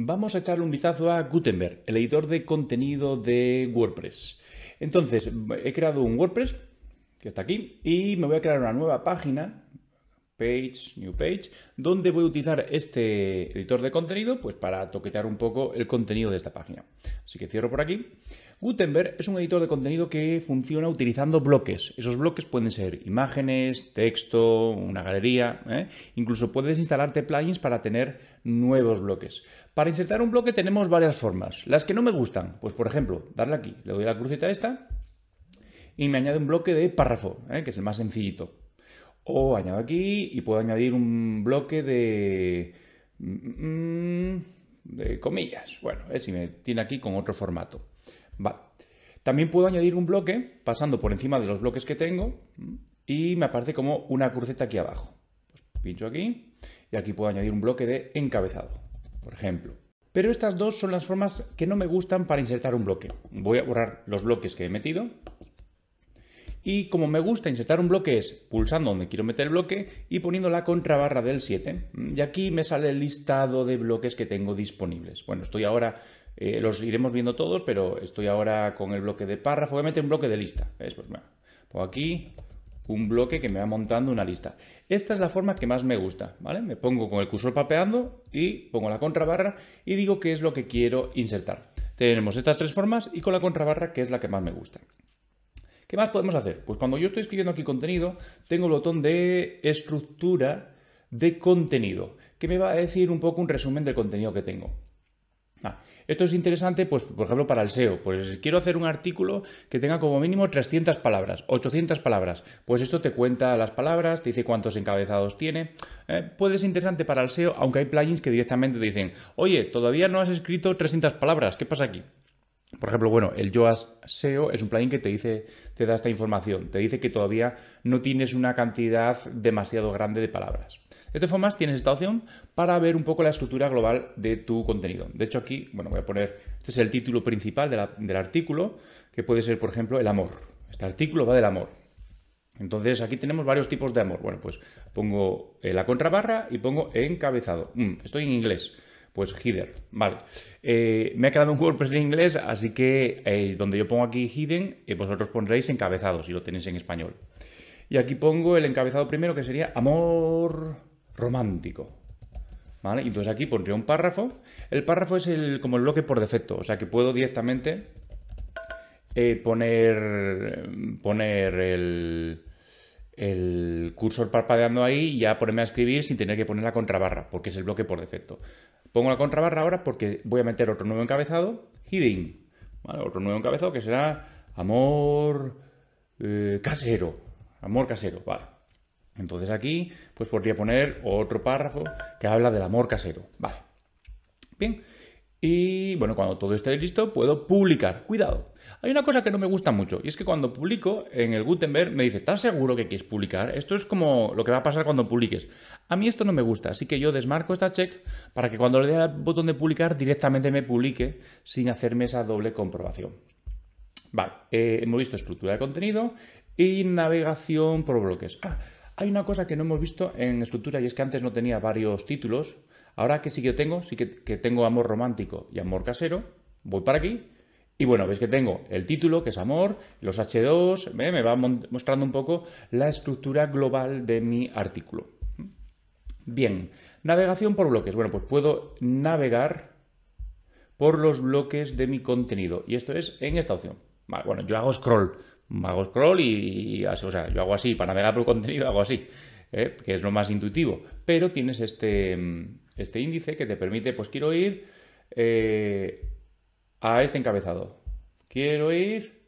Vamos a echarle un vistazo a Gutenberg, el editor de contenido de WordPress. Entonces, he creado un WordPress, que está aquí, y me voy a crear una nueva página, page, new page, donde voy a utilizar este editor de contenido pues para toquetear un poco el contenido de esta página. Así que cierro por aquí. Gutenberg es un editor de contenido que funciona utilizando bloques. Esos bloques pueden ser imágenes, texto, una galería. ¿eh? Incluso puedes instalarte plugins para tener nuevos bloques. Para insertar un bloque tenemos varias formas. Las que no me gustan, pues por ejemplo, darle aquí, le doy la crucita esta y me añade un bloque de párrafo, ¿eh? que es el más sencillito. O añado aquí y puedo añadir un bloque de... Mm, mm, de comillas. Bueno, si me tiene aquí con otro formato. Vale. También puedo añadir un bloque pasando por encima de los bloques que tengo y me aparece como una cruceta aquí abajo. Pues pincho aquí y aquí puedo añadir un bloque de encabezado, por ejemplo. Pero estas dos son las formas que no me gustan para insertar un bloque. Voy a borrar los bloques que he metido. Y como me gusta insertar un bloque es pulsando donde quiero meter el bloque y poniendo la contrabarra del 7. Y aquí me sale el listado de bloques que tengo disponibles. Bueno, estoy ahora eh, los iremos viendo todos, pero estoy ahora con el bloque de párrafo. Voy a un bloque de lista. ¿ves? Pues, pongo aquí un bloque que me va montando una lista. Esta es la forma que más me gusta, ¿vale? Me pongo con el cursor papeando y pongo la contrabarra y digo qué es lo que quiero insertar. Tenemos estas tres formas y con la contrabarra que es la que más me gusta. ¿Qué más podemos hacer? Pues cuando yo estoy escribiendo aquí contenido, tengo el botón de estructura de contenido, que me va a decir un poco un resumen del contenido que tengo. Esto es interesante, pues, por ejemplo, para el SEO. Pues quiero hacer un artículo que tenga como mínimo 300 palabras, 800 palabras. Pues esto te cuenta las palabras, te dice cuántos encabezados tiene. Eh, puede ser interesante para el SEO, aunque hay plugins que directamente te dicen, oye, todavía no has escrito 300 palabras, ¿qué pasa aquí? Por ejemplo, bueno, el Yoast SEO es un plugin que te dice, te da esta información, te dice que todavía no tienes una cantidad demasiado grande de palabras. De esta forma tienes esta opción para ver un poco la estructura global de tu contenido. De hecho, aquí, bueno, voy a poner, este es el título principal del artículo, que puede ser, por ejemplo, el amor. Este artículo va del amor. Entonces, aquí tenemos varios tipos de amor. Bueno, pues pongo eh, la contrabarra y pongo encabezado. Mm, estoy en inglés. Pues header, vale. Eh, me ha quedado un WordPress en inglés, así que eh, donde yo pongo aquí hidden, vosotros pondréis encabezado si lo tenéis en español. Y aquí pongo el encabezado primero, que sería amor romántico. ¿Vale? Y entonces aquí pondría un párrafo. El párrafo es el, como el bloque por defecto, o sea que puedo directamente eh, poner, poner el, cursor parpadeando ahí y ya ponerme a escribir sin tener que poner la contrabarra, porque es el bloque por defecto. Pongo la contrabarra ahora porque voy a meter otro nuevo encabezado, hidden. Otro nuevo encabezado que será amor eh, casero. Amor casero, vale. Entonces aquí pues podría poner otro párrafo que habla del amor casero. Vale. Bien. Y bueno, cuando todo esté listo, puedo publicar. Cuidado. Hay una cosa que no me gusta mucho, y es que cuando publico en el Gutenberg me dice, ¿estás seguro que quieres publicar? Esto es como lo que va a pasar cuando publiques. A mí esto no me gusta, así que yo desmarco esta check para que cuando le dé al botón de publicar directamente me publique sin hacerme esa doble comprobación. Vale, eh, hemos visto estructura de contenido y navegación por bloques. Ah, hay una cosa que no hemos visto en estructura y es que antes no tenía varios títulos. Ahora que sí que tengo, sí que, tengo amor romántico y amor casero. Voy para aquí y bueno, veis que tengo el título, que es amor, los H2, me va mostrando un poco la estructura global de mi artículo. Bien, navegación por bloques. Bueno, pues puedo navegar por los bloques de mi contenido. Y esto es en esta opción. bueno, yo hago scroll hago scroll y, o sea, yo hago así, para navegar por contenido hago así, ¿eh? que es lo más intuitivo. Pero tienes este, mm, este índice que te permite, pues quiero ir eh, a este encabezado. Quiero ir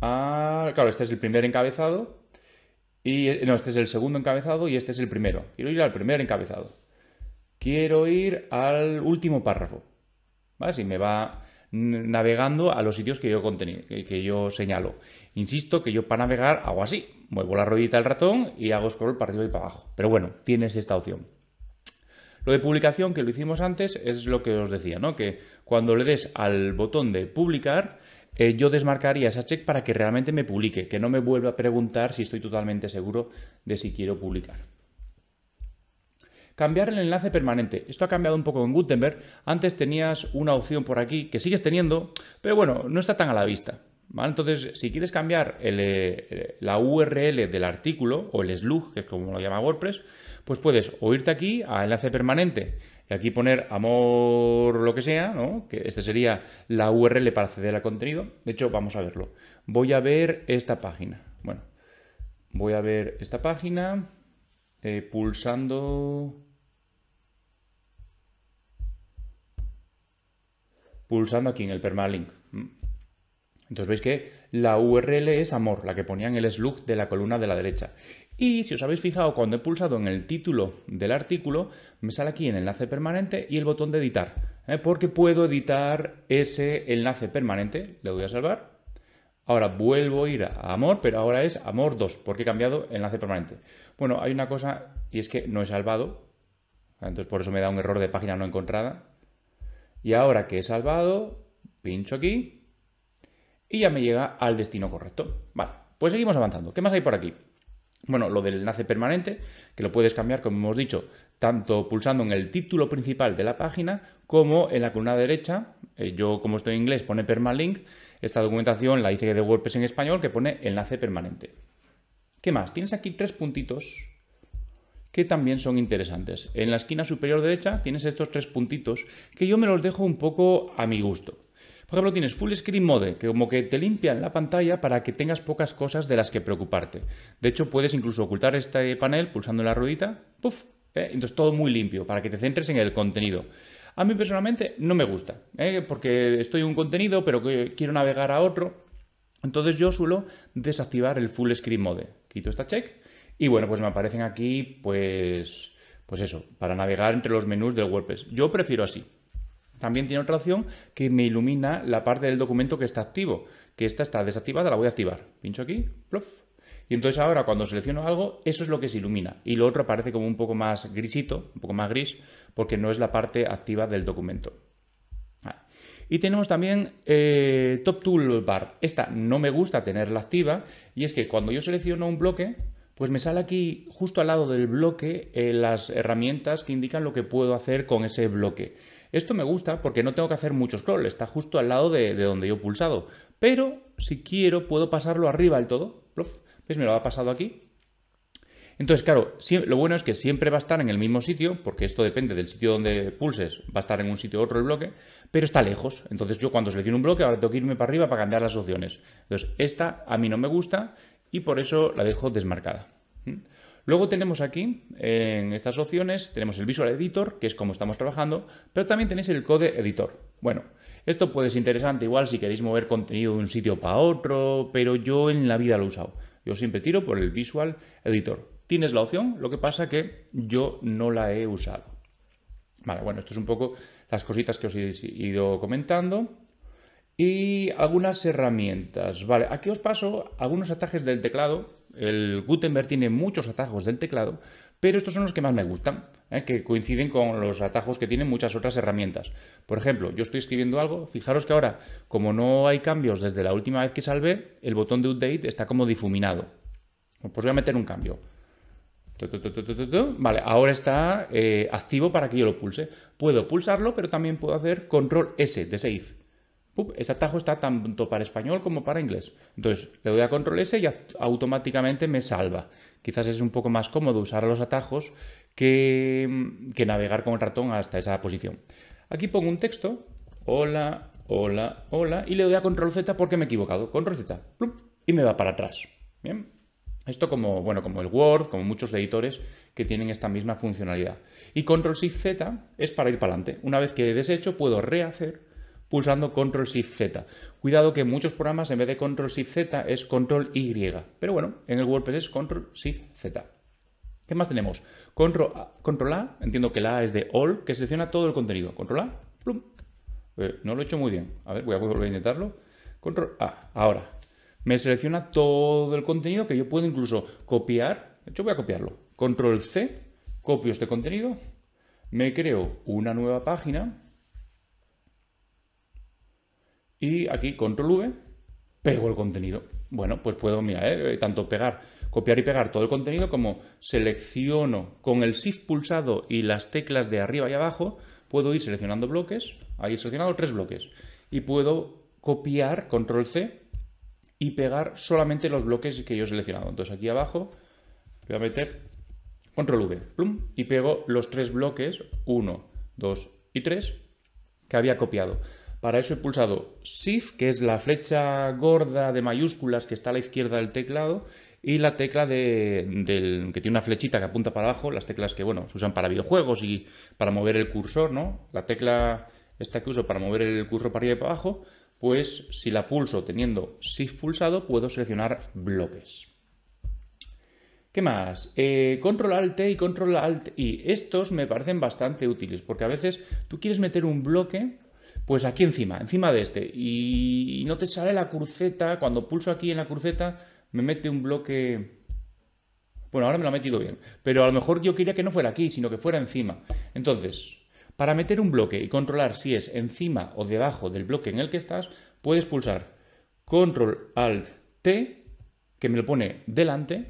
a... Claro, este es el primer encabezado. Y, eh, no, este es el segundo encabezado y este es el primero. Quiero ir al primer encabezado. Quiero ir al último párrafo. ¿Vale? Si me va navegando a los sitios que yo, que yo señalo. Insisto que yo para navegar hago así, muevo la ruedita del ratón y hago scroll para arriba y para abajo. Pero bueno, tienes esta opción. Lo de publicación que lo hicimos antes es lo que os decía, ¿no? Que cuando le des al botón de publicar, eh, yo desmarcaría esa check para que realmente me publique, que no me vuelva a preguntar si estoy totalmente seguro de si quiero publicar. Cambiar el enlace permanente. Esto ha cambiado un poco en Gutenberg. Antes tenías una opción por aquí que sigues teniendo, pero bueno, no está tan a la vista. Entonces, si quieres cambiar eh, la URL del artículo o el slug, que es como lo llama WordPress, pues puedes o irte aquí a enlace permanente y aquí poner amor lo que sea, ¿no? que este sería la URL para acceder al contenido. De hecho, vamos a verlo. Voy a ver esta página. Bueno, voy a ver esta página eh, pulsando pulsando aquí en el permalink. Mm. Entonces veis que la URL es amor, la que ponía en el slug de la columna de la derecha. Y si os habéis fijado, cuando he pulsado en el título del artículo, me sale aquí el enlace permanente y el botón de editar, ¿eh? porque puedo editar ese enlace permanente. Le doy a salvar. Ahora vuelvo a ir a amor, pero ahora es amor 2, porque he cambiado enlace permanente. Bueno, hay una cosa y es que no he salvado, entonces por eso me da un error de página no encontrada. Y ahora que he salvado, pincho aquí y ya me llega al destino correcto. Vale, pues seguimos avanzando. ¿Qué más hay por aquí? Bueno, lo del enlace permanente, que lo puedes cambiar, como hemos dicho, tanto pulsando en el título principal de la página como en la columna derecha. Eh, yo, como estoy en inglés, pone permalink. Esta documentación la hice de WordPress en español que pone enlace permanente. ¿Qué más? Tienes aquí tres puntitos que también son interesantes. En la esquina superior derecha tienes estos tres puntitos que yo me los dejo un poco a mi gusto. Por ejemplo, tienes Full Screen Mode, que como que te limpian la pantalla para que tengas pocas cosas de las que preocuparte. De hecho, puedes incluso ocultar este panel pulsando la ruedita, ¡puf! ¿eh? Entonces todo muy limpio, para que te centres en el contenido. A mí personalmente no me gusta, ¿eh? porque estoy en un contenido, pero quiero navegar a otro. Entonces yo suelo desactivar el Full Screen Mode. Quito esta check y bueno, pues me aparecen aquí, pues, pues eso, para navegar entre los menús del WordPress. Yo prefiero así. También tiene otra opción que me ilumina la parte del documento que está activo, que esta está desactivada, la voy a activar. Pincho aquí, plof. Y entonces ahora cuando selecciono algo, eso es lo que se ilumina. Y lo otro aparece como un poco más grisito, un poco más gris, porque no es la parte activa del documento. Y tenemos también eh, Top Toolbar. Esta no me gusta tenerla activa y es que cuando yo selecciono un bloque, pues me sale aquí justo al lado del bloque eh, las herramientas que indican lo que puedo hacer con ese bloque. Esto me gusta porque no tengo que hacer mucho scroll, está justo al lado de, donde yo he pulsado. Pero si quiero puedo pasarlo arriba del todo. ¿Ves? Me lo ha pasado aquí. Entonces, claro, lo bueno es que siempre va a estar en el mismo sitio, porque esto depende del sitio donde pulses, va a estar en un sitio u otro el bloque, pero está lejos. Entonces yo cuando selecciono un bloque, ahora tengo que irme para arriba para cambiar las opciones. Entonces, esta a mí no me gusta y por eso la dejo desmarcada. ¿Mm? Luego tenemos aquí, en estas opciones, tenemos el Visual Editor, que es como estamos trabajando, pero también tenéis el Code Editor. Bueno, esto puede ser interesante igual si queréis mover contenido de un sitio para otro, pero yo en la vida lo he usado. Yo siempre tiro por el Visual Editor. Tienes la opción, lo que pasa que yo no la he usado. Vale, bueno, esto es un poco las cositas que os he ido comentando y algunas herramientas. Vale, aquí os paso algunos atajes del teclado. El Gutenberg tiene muchos atajos del teclado, pero estos son los que más me gustan, ¿eh? que coinciden con los atajos que tienen muchas otras herramientas. Por ejemplo, yo estoy escribiendo algo, fijaros que ahora, como no hay cambios desde la última vez que salvé, el botón de update está como difuminado. Pues voy a meter un cambio. Vale, ahora está eh, activo para que yo lo pulse. Puedo pulsarlo, pero también puedo hacer control S de save ese atajo está tanto para español como para inglés. Entonces le doy a control S y automáticamente me salva. Quizás es un poco más cómodo usar los atajos mm, que, navegar con el ratón hasta esa posición. Aquí pongo un texto, hola, hola, hola, y le doy a control Z porque me he equivocado. Control Z, y me va para atrás. Bien. Esto como, bueno, como el Word, como muchos editores que tienen esta misma funcionalidad. Y Control Shift Z es para ir para adelante. Una vez que he deshecho, puedo rehacer pulsando Control Shift Z. Cuidado que en muchos programas en vez de Control Shift Z es Control Y, pero bueno, en el WordPress es Control Shift Z. ¿Qué más tenemos? Control A, entiendo que la A es de All, que selecciona todo el contenido. Control A, eh, no lo he hecho muy bien. A ver, voy a volver a intentarlo. Control A, ahora. Me selecciona todo el contenido que yo puedo incluso copiar. De hecho, voy a copiarlo. Control C, copio este contenido. Me creo una nueva página y aquí control V, pego el contenido. Bueno, pues puedo, mira, eh, eh, tanto pegar, copiar y pegar todo el contenido como selecciono con el shift pulsado y las teclas de arriba y abajo, puedo ir seleccionando bloques, ahí he seleccionado tres bloques, y puedo copiar control C y pegar solamente los bloques que yo he seleccionado. Entonces aquí abajo voy a meter control V, plum, y pego los tres bloques, 1, 2 y 3, que había copiado. Para eso he pulsado Shift, que es la flecha gorda de mayúsculas que está a la izquierda del teclado, y la tecla que tiene una flechita que apunta para abajo, las teclas que bueno, se usan para videojuegos y para mover el cursor, ¿no? La tecla esta que uso para mover el cursor para arriba y para abajo, pues si la pulso teniendo Shift pulsado, puedo seleccionar bloques. ¿Qué más? Eh, control Alt y Control Alt y estos me parecen bastante útiles porque a veces tú quieres meter un bloque pues aquí encima, encima de este. Y no te sale la cruceta. Cuando pulso aquí en la cruceta, me mete un bloque... Bueno, ahora me lo ha metido bien. Pero a lo mejor yo quería que no fuera aquí, sino que fuera encima. Entonces, para meter un bloque y controlar si es encima o debajo del bloque en el que estás, puedes pulsar Control Alt T, que me lo pone delante,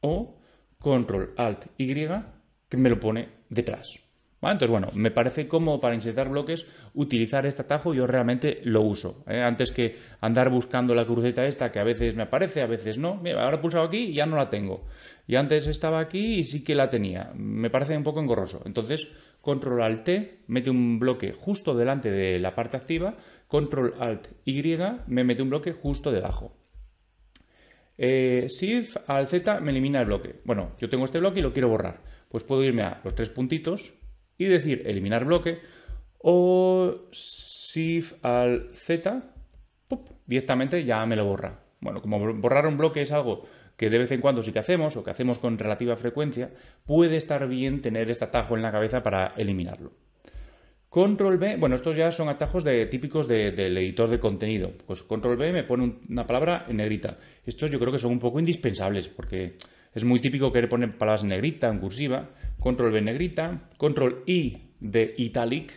o Control Alt Y, que me lo pone detrás. Entonces, bueno, me parece como para insertar bloques utilizar este atajo, yo realmente lo uso. ¿eh? Antes que andar buscando la cruceta esta, que a veces me aparece, a veces no. ahora he pulsado aquí y ya no la tengo. Y antes estaba aquí y sí que la tenía. Me parece un poco engorroso. Entonces, control alt T, mete un bloque justo delante de la parte activa, control alt Y, me mete un bloque justo debajo. Eh, shift al Z me elimina el bloque. Bueno, yo tengo este bloque y lo quiero borrar. Pues puedo irme a los tres puntitos y decir eliminar bloque o shift al Z, directamente ya me lo borra. Bueno, como borrar un bloque es algo que de vez en cuando sí que hacemos o que hacemos con relativa frecuencia, puede estar bien tener este atajo en la cabeza para eliminarlo. Control B, bueno, estos ya son atajos de, típicos del editor de contenido. Pues control B me pone una palabra en negrita. Estos yo creo que son un poco indispensables porque es muy típico querer poner palabras en negrita, en cursiva. Control B negrita, control I de italic,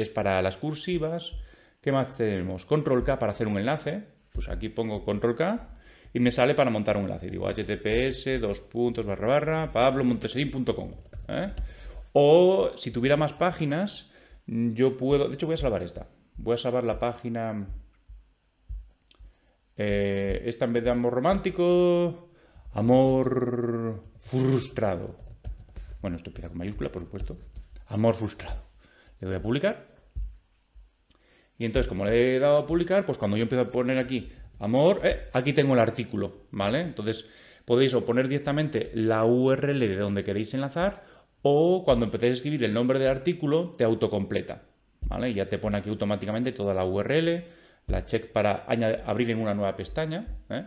es para las cursivas. ¿Qué más tenemos? Control K para hacer un enlace. Pues aquí pongo Control K y me sale para montar un enlace. Digo https dos puntos barra barra pablomonteserín.com. ¿eh? O si tuviera más páginas, yo puedo. De hecho, voy a salvar esta. Voy a salvar la página. Eh, esta en vez de amor romántico, amor frustrado. Bueno, esto empieza con mayúscula, por supuesto. Amor frustrado. Le doy a publicar. Y entonces, como le he dado a publicar, pues cuando yo empiezo a poner aquí amor, eh, aquí tengo el artículo, ¿vale? Entonces, podéis o poner directamente la URL de donde queréis enlazar o cuando empecéis a escribir el nombre del artículo, te autocompleta, ¿vale? Ya te pone aquí automáticamente toda la URL, la check para abrir en una nueva pestaña, ¿eh?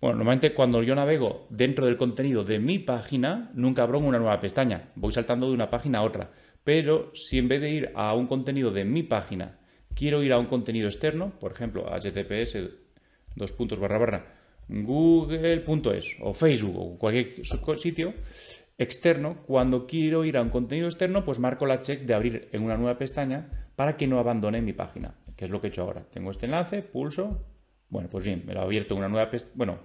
Bueno, normalmente cuando yo navego dentro del contenido de mi página, nunca abro una nueva pestaña. Voy saltando de una página a otra. Pero si en vez de ir a un contenido de mi página, quiero ir a un contenido externo, por ejemplo, https google.es o Facebook o cualquier sitio externo, cuando quiero ir a un contenido externo, pues marco la check de abrir en una nueva pestaña para que no abandone mi página, que es lo que he hecho ahora. Tengo este enlace, pulso, bueno, pues bien, me lo ha abierto una nueva pestaña, bueno,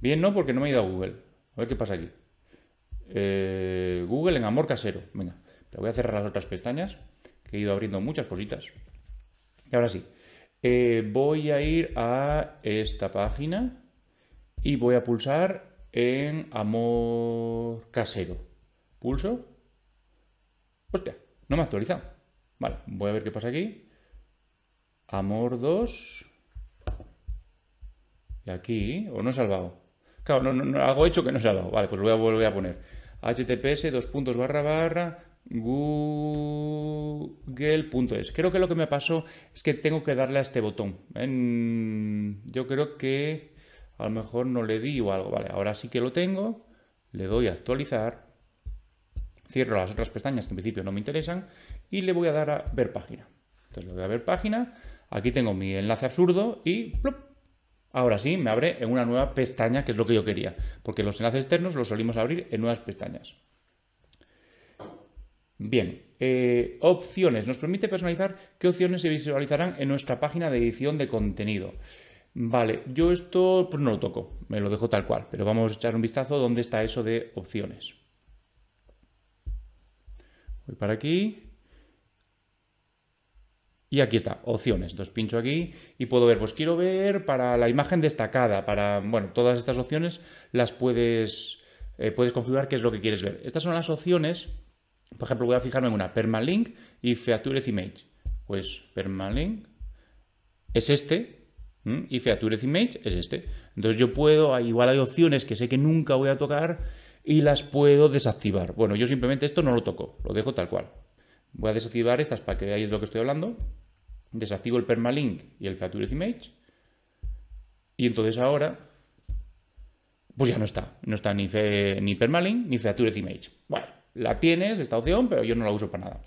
bien no porque no me he ido a Google, a ver qué pasa aquí. Eh, Google en amor casero, venga voy a cerrar las otras pestañas, que he ido abriendo muchas cositas. Y ahora sí, eh, voy a ir a esta página y voy a pulsar en amor casero. Pulso. Hostia, no me ha actualizado. Vale, voy a ver qué pasa aquí. Amor 2. Y aquí, o no he salvado. Claro, no, no, algo he hecho que no he salvado. Vale, pues lo voy a volver a poner. https dos puntos barra barra google.es. Creo que lo que me pasó es que tengo que darle a este botón. Yo creo que a lo mejor no le di o algo. Vale, ahora sí que lo tengo. Le doy a actualizar. Cierro las otras pestañas que en principio no me interesan. Y le voy a dar a ver página. Entonces le doy a ver página. Aquí tengo mi enlace absurdo y Ahora sí, me abre en una nueva pestaña, que es lo que yo quería. Porque los enlaces externos los solimos abrir en nuevas pestañas. Bien, eh, opciones. Nos permite personalizar qué opciones se visualizarán en nuestra página de edición de contenido. Vale, yo esto pues, no lo toco, me lo dejo tal cual, pero vamos a echar un vistazo dónde está eso de opciones. Voy para aquí. Y aquí está, opciones. Los pincho aquí y puedo ver, pues quiero ver para la imagen destacada, para, bueno, todas estas opciones las puedes, eh, puedes configurar qué es lo que quieres ver. Estas son las opciones por ejemplo, voy a fijarme en una, permalink y features image. Pues permalink es este y features image es este. Entonces yo puedo, igual hay opciones que sé que nunca voy a tocar y las puedo desactivar. Bueno, yo simplemente esto no lo toco, lo dejo tal cual. Voy a desactivar estas para que veáis lo que estoy hablando. Desactivo el permalink y el features image. Y entonces ahora pues ya no está. No está ni, ni Permalink ni Features Image. Bueno, la tienes, esta opción, pero yo no la uso para nada.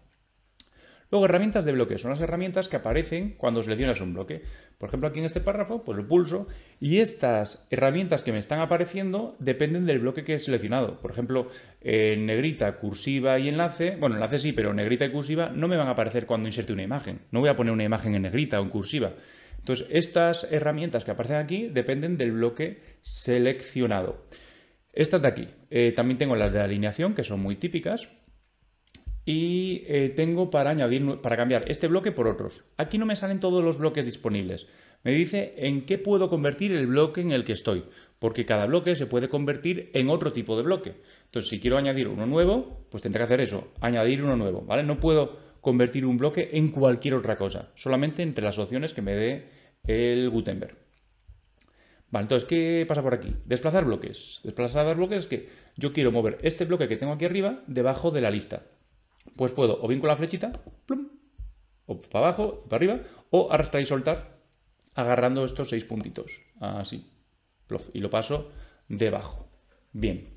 Luego, herramientas de bloque. Son las herramientas que aparecen cuando seleccionas un bloque. Por ejemplo, aquí en este párrafo, pues lo pulso y estas herramientas que me están apareciendo dependen del bloque que he seleccionado. Por ejemplo, en eh, negrita, cursiva y enlace. Bueno, enlace sí, pero negrita y cursiva no me van a aparecer cuando inserte una imagen. No voy a poner una imagen en negrita o en cursiva. Entonces, estas herramientas que aparecen aquí dependen del bloque seleccionado. Estas de aquí. Eh, también tengo las de alineación, que son muy típicas. Y eh, tengo para añadir, para cambiar este bloque por otros. Aquí no me salen todos los bloques disponibles. Me dice en qué puedo convertir el bloque en el que estoy, porque cada bloque se puede convertir en otro tipo de bloque. Entonces, si quiero añadir uno nuevo, pues tendré que hacer eso, añadir uno nuevo, ¿vale? No puedo convertir un bloque en cualquier otra cosa, solamente entre las opciones que me dé el Gutenberg. Vale, entonces, ¿qué pasa por aquí? Desplazar bloques. Desplazar bloques es que yo quiero mover este bloque que tengo aquí arriba debajo de la lista. Pues puedo o bien con la flechita, plum, o para abajo, para arriba, o arrastrar y soltar agarrando estos seis puntitos. Así. y lo paso debajo. Bien.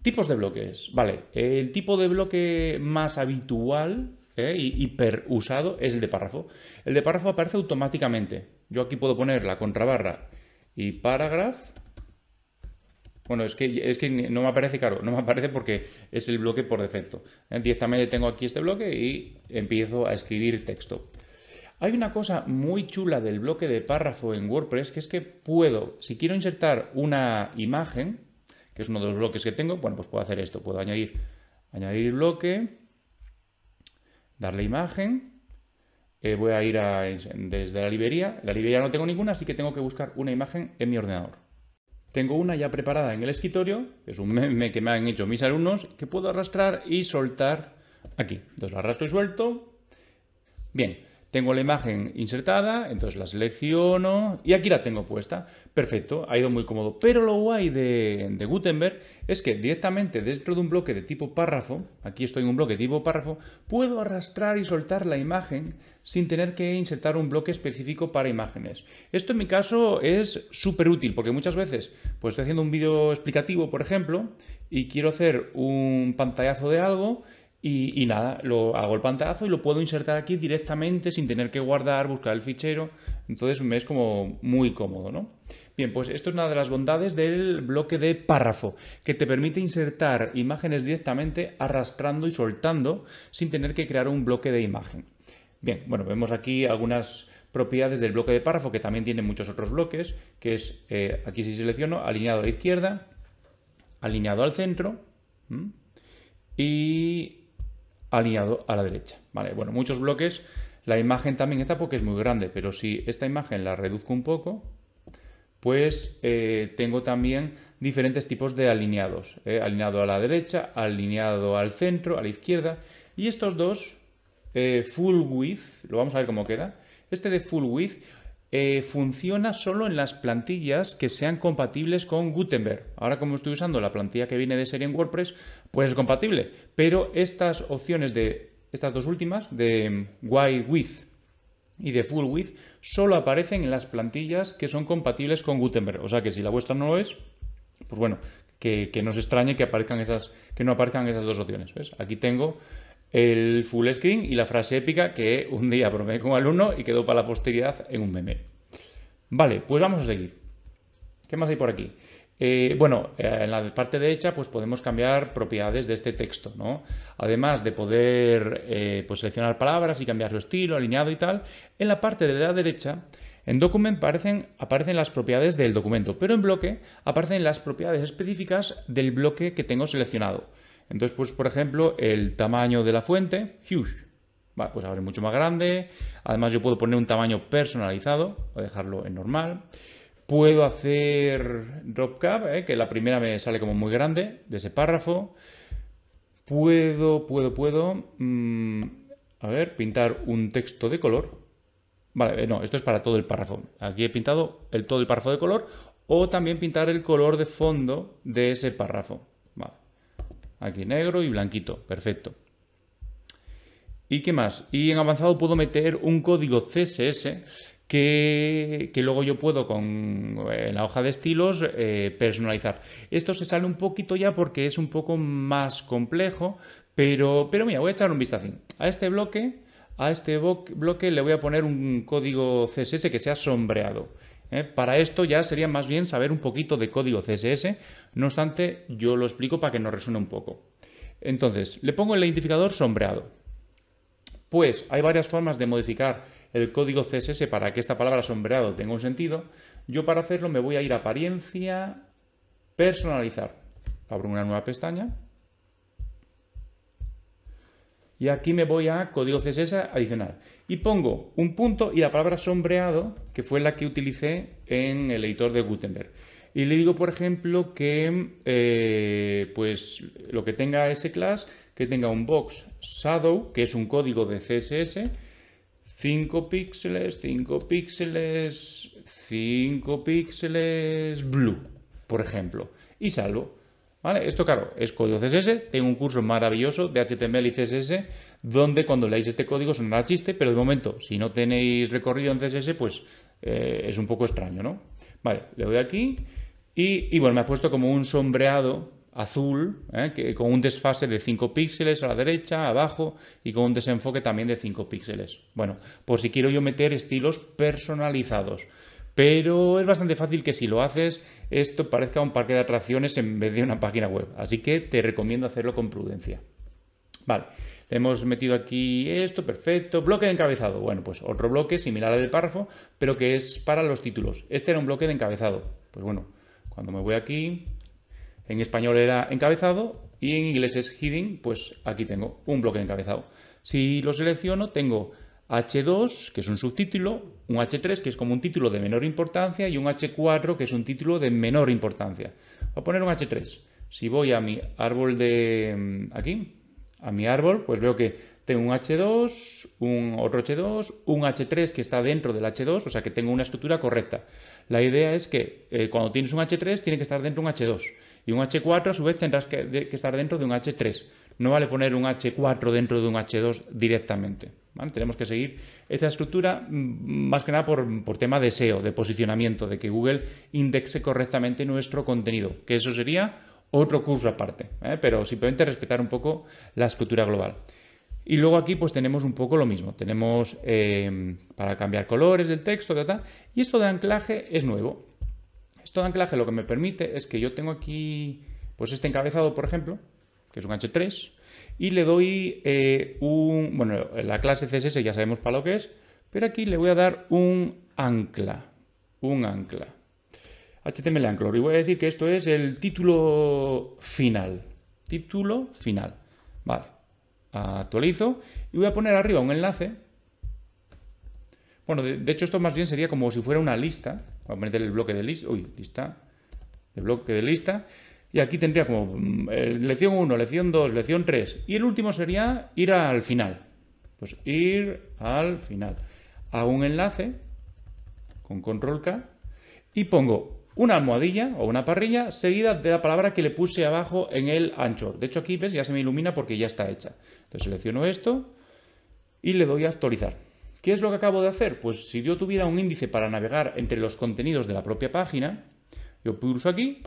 Tipos de bloques. Vale, el tipo de bloque más habitual eh, y hiper usado es el de párrafo. El de párrafo aparece automáticamente. Yo aquí puedo poner la contrabarra y paragraph. Bueno, es que, es que no me aparece, caro, no me aparece porque es el bloque por defecto. Eh, directamente tengo aquí este bloque y empiezo a escribir texto. Hay una cosa muy chula del bloque de párrafo en WordPress, que es que puedo, si quiero insertar una imagen, que es uno de los bloques que tengo, bueno, pues puedo hacer esto, puedo añadir, añadir bloque, darle imagen, eh, voy a ir desde la librería. La librería no tengo ninguna, así que tengo que buscar una imagen en mi ordenador. Tengo una ya preparada en el escritorio, es un meme que me han hecho mis alumnos, que puedo arrastrar y soltar aquí. Entonces lo arrastro y suelto. Bien, tengo la imagen insertada, entonces la selecciono y aquí la tengo puesta. Perfecto, ha ido muy cómodo. Pero lo guay de, de, Gutenberg es que directamente dentro de un bloque de tipo párrafo, aquí estoy en un bloque de tipo párrafo, puedo arrastrar y soltar la imagen sin tener que insertar un bloque específico para imágenes. Esto en mi caso es súper útil porque muchas veces pues estoy haciendo un vídeo explicativo, por ejemplo, y quiero hacer un pantallazo de algo y, nada, lo hago el pantallazo y lo puedo insertar aquí directamente sin tener que guardar, buscar el fichero. Entonces me es como muy cómodo, ¿no? Bien, pues esto es una de las bondades del bloque de párrafo, que te permite insertar imágenes directamente arrastrando y soltando sin tener que crear un bloque de imagen. Bien, bueno, vemos aquí algunas propiedades del bloque de párrafo que también tiene muchos otros bloques, que es, eh, aquí si selecciono, alineado a la izquierda, alineado al centro y alineado a la derecha. Vale, bueno, muchos bloques. La imagen también está porque es muy grande, pero si esta imagen la reduzco un poco, pues eh, tengo también diferentes tipos de alineados. ¿eh? alineado a la derecha, alineado al centro, a la izquierda. Y estos dos, eh, full width, lo vamos a ver cómo queda. Este de full width funciona solo en las plantillas que sean compatibles con Gutenberg. Ahora como estoy usando la plantilla que viene de serie en WordPress, pues es compatible. Pero estas opciones de estas dos últimas, de Wide Width y de Full Width, solo aparecen en las plantillas que son compatibles con Gutenberg. O sea que si la vuestra no lo es, pues bueno, que, no se extrañe que, aparezcan esas, que no aparezcan esas dos opciones. Aquí tengo el full screen y la frase épica que un día probé con un alumno y quedó para la posteridad en un meme. Vale, pues vamos a seguir. ¿Qué más hay por aquí? Eh, bueno, eh, en la parte derecha pues podemos cambiar propiedades de este texto, ¿no? Además de poder eh, pues, seleccionar palabras y cambiar estilo, alineado y tal, en la parte de la derecha, en document aparecen, aparecen las propiedades del documento, pero en bloque aparecen las propiedades específicas del bloque que tengo seleccionado. Entonces, pues por ejemplo, el tamaño de la fuente, huge, pues ahora es mucho más grande. Además, yo puedo poner un tamaño personalizado o dejarlo en normal. Puedo hacer drop cap, ¿eh? que la primera me sale como muy grande de ese párrafo. Puedo, puedo, puedo. Mm, a ver, pintar un texto de color. Vale, eh, no, esto es para todo el párrafo. Aquí he pintado el, todo el párrafo de color o también pintar el color de fondo de ese párrafo. Aquí negro y blanquito, perfecto. ¿Y qué más? Y en avanzado puedo meter un código CSS que, luego yo puedo con eh, la hoja de estilos eh, personalizar. Esto se sale un poquito ya porque es un poco más complejo, pero, pero mira, voy a echar un vistazo a este bloque. A este bloque le voy a poner un código CSS que sea sombreado. ¿eh? Para esto ya sería más bien saber un poquito de código CSS, no obstante yo lo explico para que nos resuene un poco. Entonces, le pongo el identificador sombreado. Pues hay varias formas de modificar el código CSS para que esta palabra sombreado tenga un sentido, yo para hacerlo me voy a ir a apariencia, personalizar. Abro una nueva pestaña. Y aquí me voy a código CSS adicional. Y pongo un punto y la palabra sombreado, que fue la que utilicé en el editor de Gutenberg. Y le digo, por ejemplo, que eh, pues lo que tenga ese class, que tenga un box shadow, que es un código de CSS, 5 píxeles, 5 píxeles, 5 píxeles, blue, por ejemplo. Y salvo. ¿Vale? Esto, claro, es código CSS. Tengo un curso maravilloso de HTML y CSS donde cuando leáis este código sonará chiste, pero de momento, si no tenéis recorrido en CSS, pues eh, es un poco extraño, ¿no? Vale, le doy aquí y, y bueno, me ha puesto como un sombreado azul, ¿eh? que, con un desfase de 5 píxeles a la derecha, abajo, y con un desenfoque también de 5 píxeles. Bueno, por si quiero yo meter estilos personalizados. Pero es bastante fácil que si lo haces, esto parezca un parque de atracciones en vez de una página web. Así que te recomiendo hacerlo con prudencia. Vale, hemos metido aquí esto, perfecto. Bloque de encabezado. Bueno, pues otro bloque similar al del párrafo, pero que es para los títulos. Este era un bloque de encabezado. Pues bueno, cuando me voy aquí, en español era encabezado y en inglés es hidden, pues aquí tengo un bloque de encabezado. Si lo selecciono, tengo H2, que es un subtítulo, un H3, que es como un título de menor importancia, y un H4, que es un título de menor importancia. Voy a poner un H3. Si voy a mi árbol de... Mm, aquí, a mi árbol, pues veo que tengo un H2, un otro H2, un H3 que está dentro del H2, o sea que tengo una estructura correcta. La idea es que eh, cuando tienes un H3 tiene que estar dentro de un H2. Y un H4 a su vez tendrás que, estar dentro de un H3. No vale poner un H4 dentro de un H2 directamente. Tenemos que seguir esa estructura mm, más que nada por, tema de SEO, de posicionamiento, de que Google indexe correctamente nuestro contenido, que eso sería otro curso aparte, ¿eh? pero simplemente respetar un poco la estructura global. Y luego aquí pues tenemos un poco lo mismo, tenemos eh, para cambiar colores del texto, y esto de anclaje es nuevo, esto de anclaje lo que me permite es que yo tengo aquí, pues este encabezado, por ejemplo, que es un H3, y le doy eh, un, bueno, la clase CSS ya sabemos para lo que es, pero aquí le voy a dar un ancla, un ancla. HTML anclor, y voy a decir que esto es el título final, título final. Vale, actualizo y voy a poner arriba un enlace. Bueno, de hecho esto más bien sería como si fuera una lista, Vamos a meter el bloque de lista. Uy, lista. El bloque de lista. Y aquí tendría como mm, eh, lección 1, lección 2, lección 3. Y el último sería ir al final. Pues ir al final. Hago un enlace con control K y pongo una almohadilla o una parrilla seguida de la palabra que le puse abajo en el anchor. De hecho aquí ves ya se me ilumina porque ya está hecha. Entonces selecciono esto y le doy a actualizar. ¿Qué es lo que acabo de hacer? Pues si yo tuviera un índice para navegar entre los contenidos de la propia página, yo pulso aquí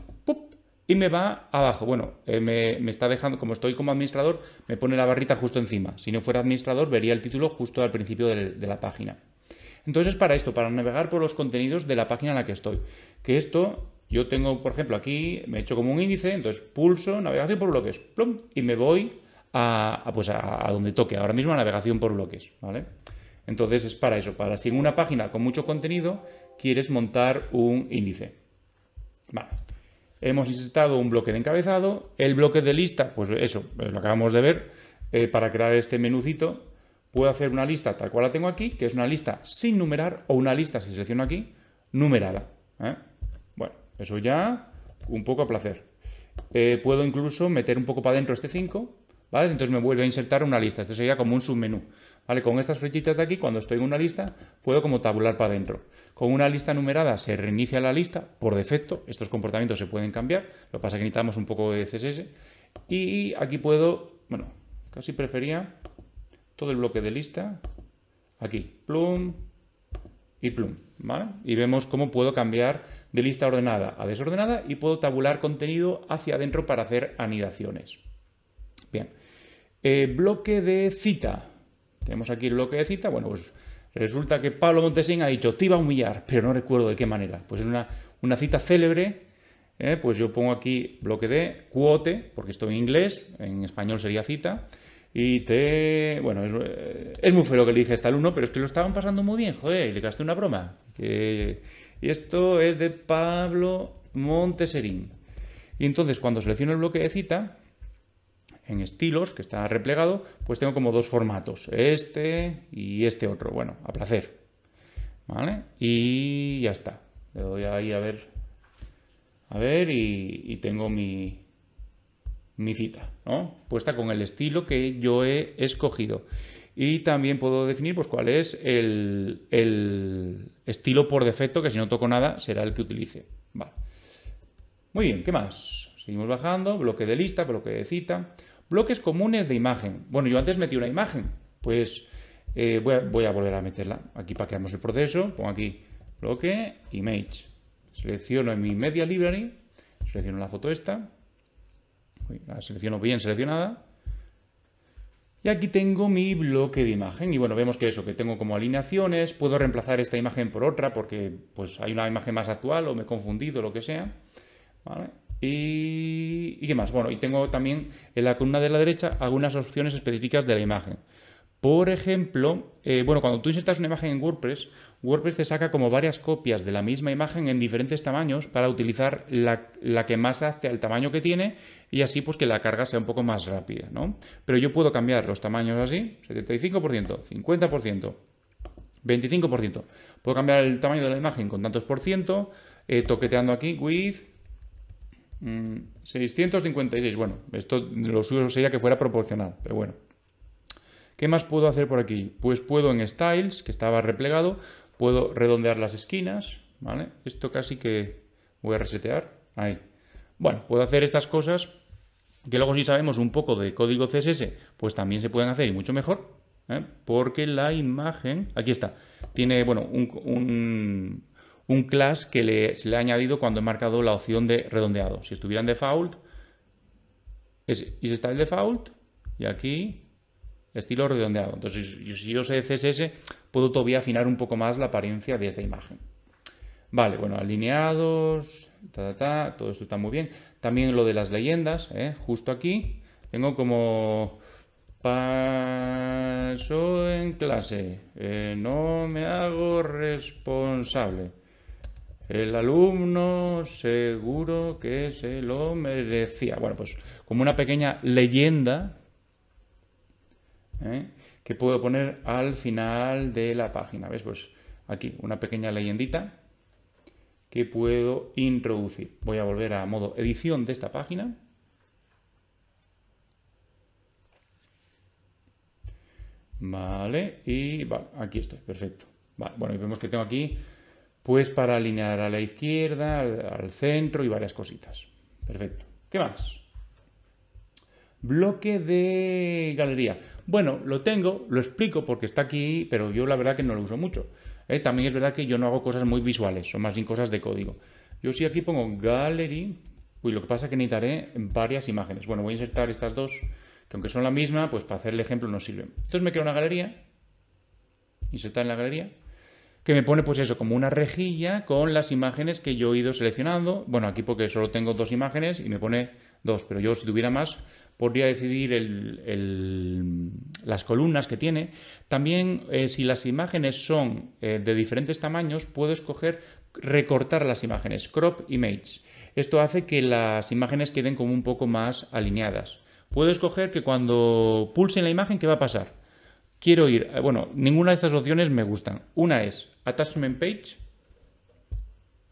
y me va abajo. Bueno, eh, me, está dejando, como estoy como administrador, me pone la barrita justo encima. Si no fuera administrador, vería el título justo al principio de, la página. Entonces, para esto, para navegar por los contenidos de la página en la que estoy. Que esto, yo tengo, por ejemplo, aquí me he hecho como un índice, entonces pulso navegación por bloques, y me voy a, pues a, donde toque. Ahora mismo navegación por bloques, ¿vale? Entonces es para eso, para si en una página con mucho contenido quieres montar un índice. Vale. Hemos insertado un bloque de encabezado, el bloque de lista, pues eso, eh, lo acabamos de ver, eh, para crear este menucito, puedo hacer una lista tal cual la tengo aquí, que es una lista sin numerar o una lista, si selecciono aquí, numerada. ¿eh? Bueno, eso ya un poco a placer. puedo incluso meter un poco para adentro este 5, ¿vale? Entonces me vuelve a insertar una lista. Esto sería como un submenú. Con estas flechitas de aquí, cuando estoy en una lista, puedo como tabular para adentro. Con una lista numerada se reinicia la lista por defecto. Estos comportamientos se pueden cambiar. Lo que pasa es que necesitamos un poco de CSS. Y aquí puedo, bueno, casi prefería todo el bloque de lista. Aquí, plum y plum. Y vemos cómo puedo cambiar de lista ordenada a desordenada y puedo tabular contenido hacia adentro para hacer anidaciones. Bien. Eh, bloque de cita. Tenemos aquí el bloque de cita. Bueno, pues resulta que Pablo Montesín ha dicho, te iba a humillar, pero no recuerdo de qué manera. Pues es una, una cita célebre. Eh, pues yo pongo aquí bloque de cuote, porque esto en inglés, en español sería cita. Y te. Bueno, eh, es, muy feo lo que le dije a este alumno, pero es que lo estaban pasando muy bien, joder, y le gasté una broma. y esto es de Pablo Monteserín. Y entonces, cuando selecciono el bloque de cita, en estilos, que está replegado, pues tengo como dos formatos, este y este otro, bueno, a placer. ¿Vale? Y ya está. Le doy ahí a ver, a ver y, tengo mi, mi cita, Puesta con el estilo que yo he escogido. Y también puedo definir pues, cuál es el, el estilo por defecto, que si no toco nada será el que utilice. Vale. Muy bien, ¿qué más? Seguimos bajando, bloque de lista, bloque de cita. Bloques comunes de imagen. Bueno, yo antes metí una imagen, pues eh, voy, a, volver a meterla. Aquí para que hagamos el proceso, pongo aquí bloque, image. Selecciono en mi media library, selecciono la foto esta, la selecciono bien seleccionada. Y aquí tengo mi bloque de imagen. Y bueno, vemos que eso, que tengo como alineaciones, puedo reemplazar esta imagen por otra porque pues, hay una imagen más actual o me he confundido, lo que sea. ¿Vale? Y, qué más. Bueno, y tengo también en la columna de la derecha algunas opciones específicas de la imagen. Por ejemplo, eh, bueno, cuando tú insertas una imagen en WordPress, WordPress te saca como varias copias de la misma imagen en diferentes tamaños para utilizar la, que más hace al tamaño que tiene y así pues que la carga sea un poco más rápida, ¿no? Pero yo puedo cambiar los tamaños así, 75%, 50%, 25%. Puedo cambiar el tamaño de la imagen con tantos por ciento, eh, toqueteando aquí, width, 656, bueno, esto lo suyo sería que fuera proporcional, pero bueno. ¿Qué más puedo hacer por aquí? Pues puedo en Styles, que estaba replegado, puedo redondear las esquinas, ¿vale? Esto casi que voy a resetear, ahí. Bueno, puedo hacer estas cosas que luego si sabemos un poco de código CSS, pues también se pueden hacer y mucho mejor, ¿eh? porque la imagen, aquí está, tiene, bueno, un un class que le, se le ha añadido cuando he marcado la opción de redondeado. Si estuviera en default, y se está el default, y aquí estilo redondeado. Entonces, si yo sé CSS, puedo todavía afinar un poco más la apariencia de esta imagen. Vale, bueno, alineados, todo esto está muy bien. También lo de las leyendas, ¿eh? justo aquí tengo como paso en clase, eh, no me hago responsable. El alumno seguro que se lo merecía. Bueno, pues como una pequeña leyenda ¿eh? que puedo poner al final de la página. ¿Ves? Pues aquí una pequeña leyendita que puedo introducir. Voy a volver a modo edición de esta página. Vale, y aquí estoy, perfecto. bueno, y vemos que tengo aquí pues para alinear a la izquierda, al, centro y varias cositas. Perfecto. ¿Qué más? Bloque de galería. Bueno, lo tengo, lo explico porque está aquí, pero yo la verdad que no lo uso mucho. Eh, también es verdad que yo no hago cosas muy visuales, son más bien cosas de código. Yo sí aquí pongo gallery. Uy, lo que pasa es que necesitaré varias imágenes. Bueno, voy a insertar estas dos, que aunque son la misma, pues para hacer el ejemplo no sirven. Entonces me creo una galería. Insertar en la galería que me pone pues eso, como una rejilla con las imágenes que yo he ido seleccionando. Bueno, aquí porque solo tengo dos imágenes y me pone dos, pero yo si tuviera más podría decidir el, las columnas que tiene. También eh, si las imágenes son eh, de diferentes tamaños, puedo escoger recortar las imágenes, crop image. Esto hace que las imágenes queden como un poco más alineadas. Puedo escoger que cuando pulse en la imagen, ¿qué va a pasar? quiero ir, eh, bueno, ninguna de estas opciones me gustan. Una es Attachment Page.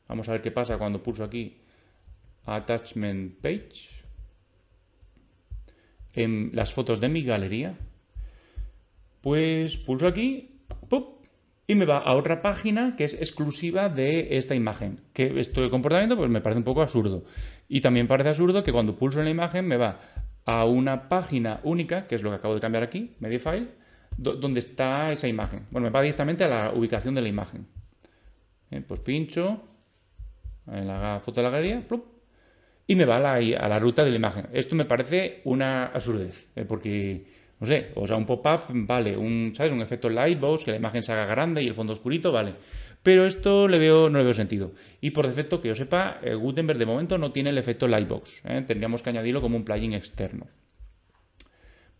Vamos a ver qué pasa cuando pulso aquí Attachment Page. En las fotos de mi galería. Pues pulso aquí y me va a otra página que es exclusiva de esta imagen. Que de comportamiento pues me parece un poco absurdo. Y también parece absurdo que cuando pulso en la imagen me va a una página única, que es lo que acabo de cambiar aquí, Medifile, dónde está esa imagen. Bueno, me va directamente a la ubicación de la imagen. Eh, pues pincho en la foto de la galería y me va a la, ruta de la imagen. Esto me parece una absurdez, eh, porque, no sé, o sea, un pop-up vale, un, ¿sabes? Un efecto lightbox, que la imagen se haga grande y el fondo oscurito, vale. Pero esto le veo, no le veo sentido. Y por defecto, que yo sepa, eh, Gutenberg de momento no tiene el efecto lightbox. Tendríamos que añadirlo como un plugin externo.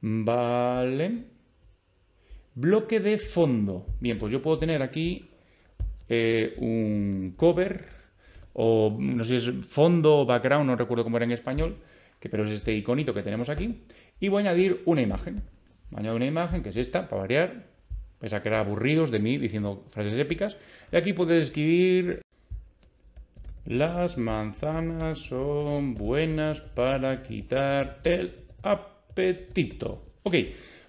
Vale. Bloque de fondo. Bien, pues yo puedo tener aquí eh, un cover o no sé si es fondo o background, no recuerdo cómo era en español, que, pero es este iconito que tenemos aquí. Y voy a añadir una imagen. Voy a una imagen que es esta, para variar. pues a era aburridos de mí diciendo frases épicas. Y aquí puedes escribir... Las manzanas son buenas para quitar el apetito. Ok,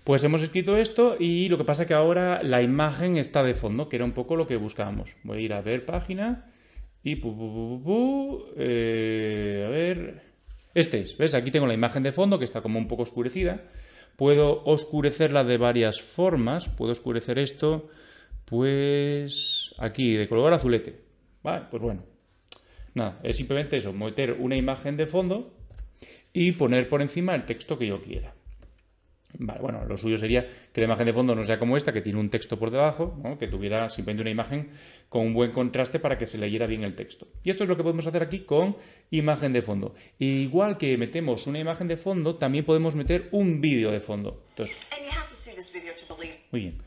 pues hemos escrito esto y lo que pasa es que ahora la imagen está de fondo, que era un poco lo que buscábamos. Voy a ir a ver página y... Eh, a ver... Este es, ¿ves? Aquí tengo la imagen de fondo que está como un poco oscurecida. Puedo oscurecerla de varias formas. Puedo oscurecer esto, pues aquí, de color azulete. Vale, pues bueno. Nada, es simplemente eso, meter una imagen de fondo y poner por encima el texto que yo quiera. Vale, bueno, lo suyo sería que la imagen de fondo no sea como esta, que tiene un texto por debajo, que tuviera simplemente una imagen con un buen contraste para que se leyera bien el texto. Y esto es lo que podemos hacer aquí con imagen de fondo. igual que metemos una imagen de fondo, también podemos meter un vídeo de fondo. muy bien.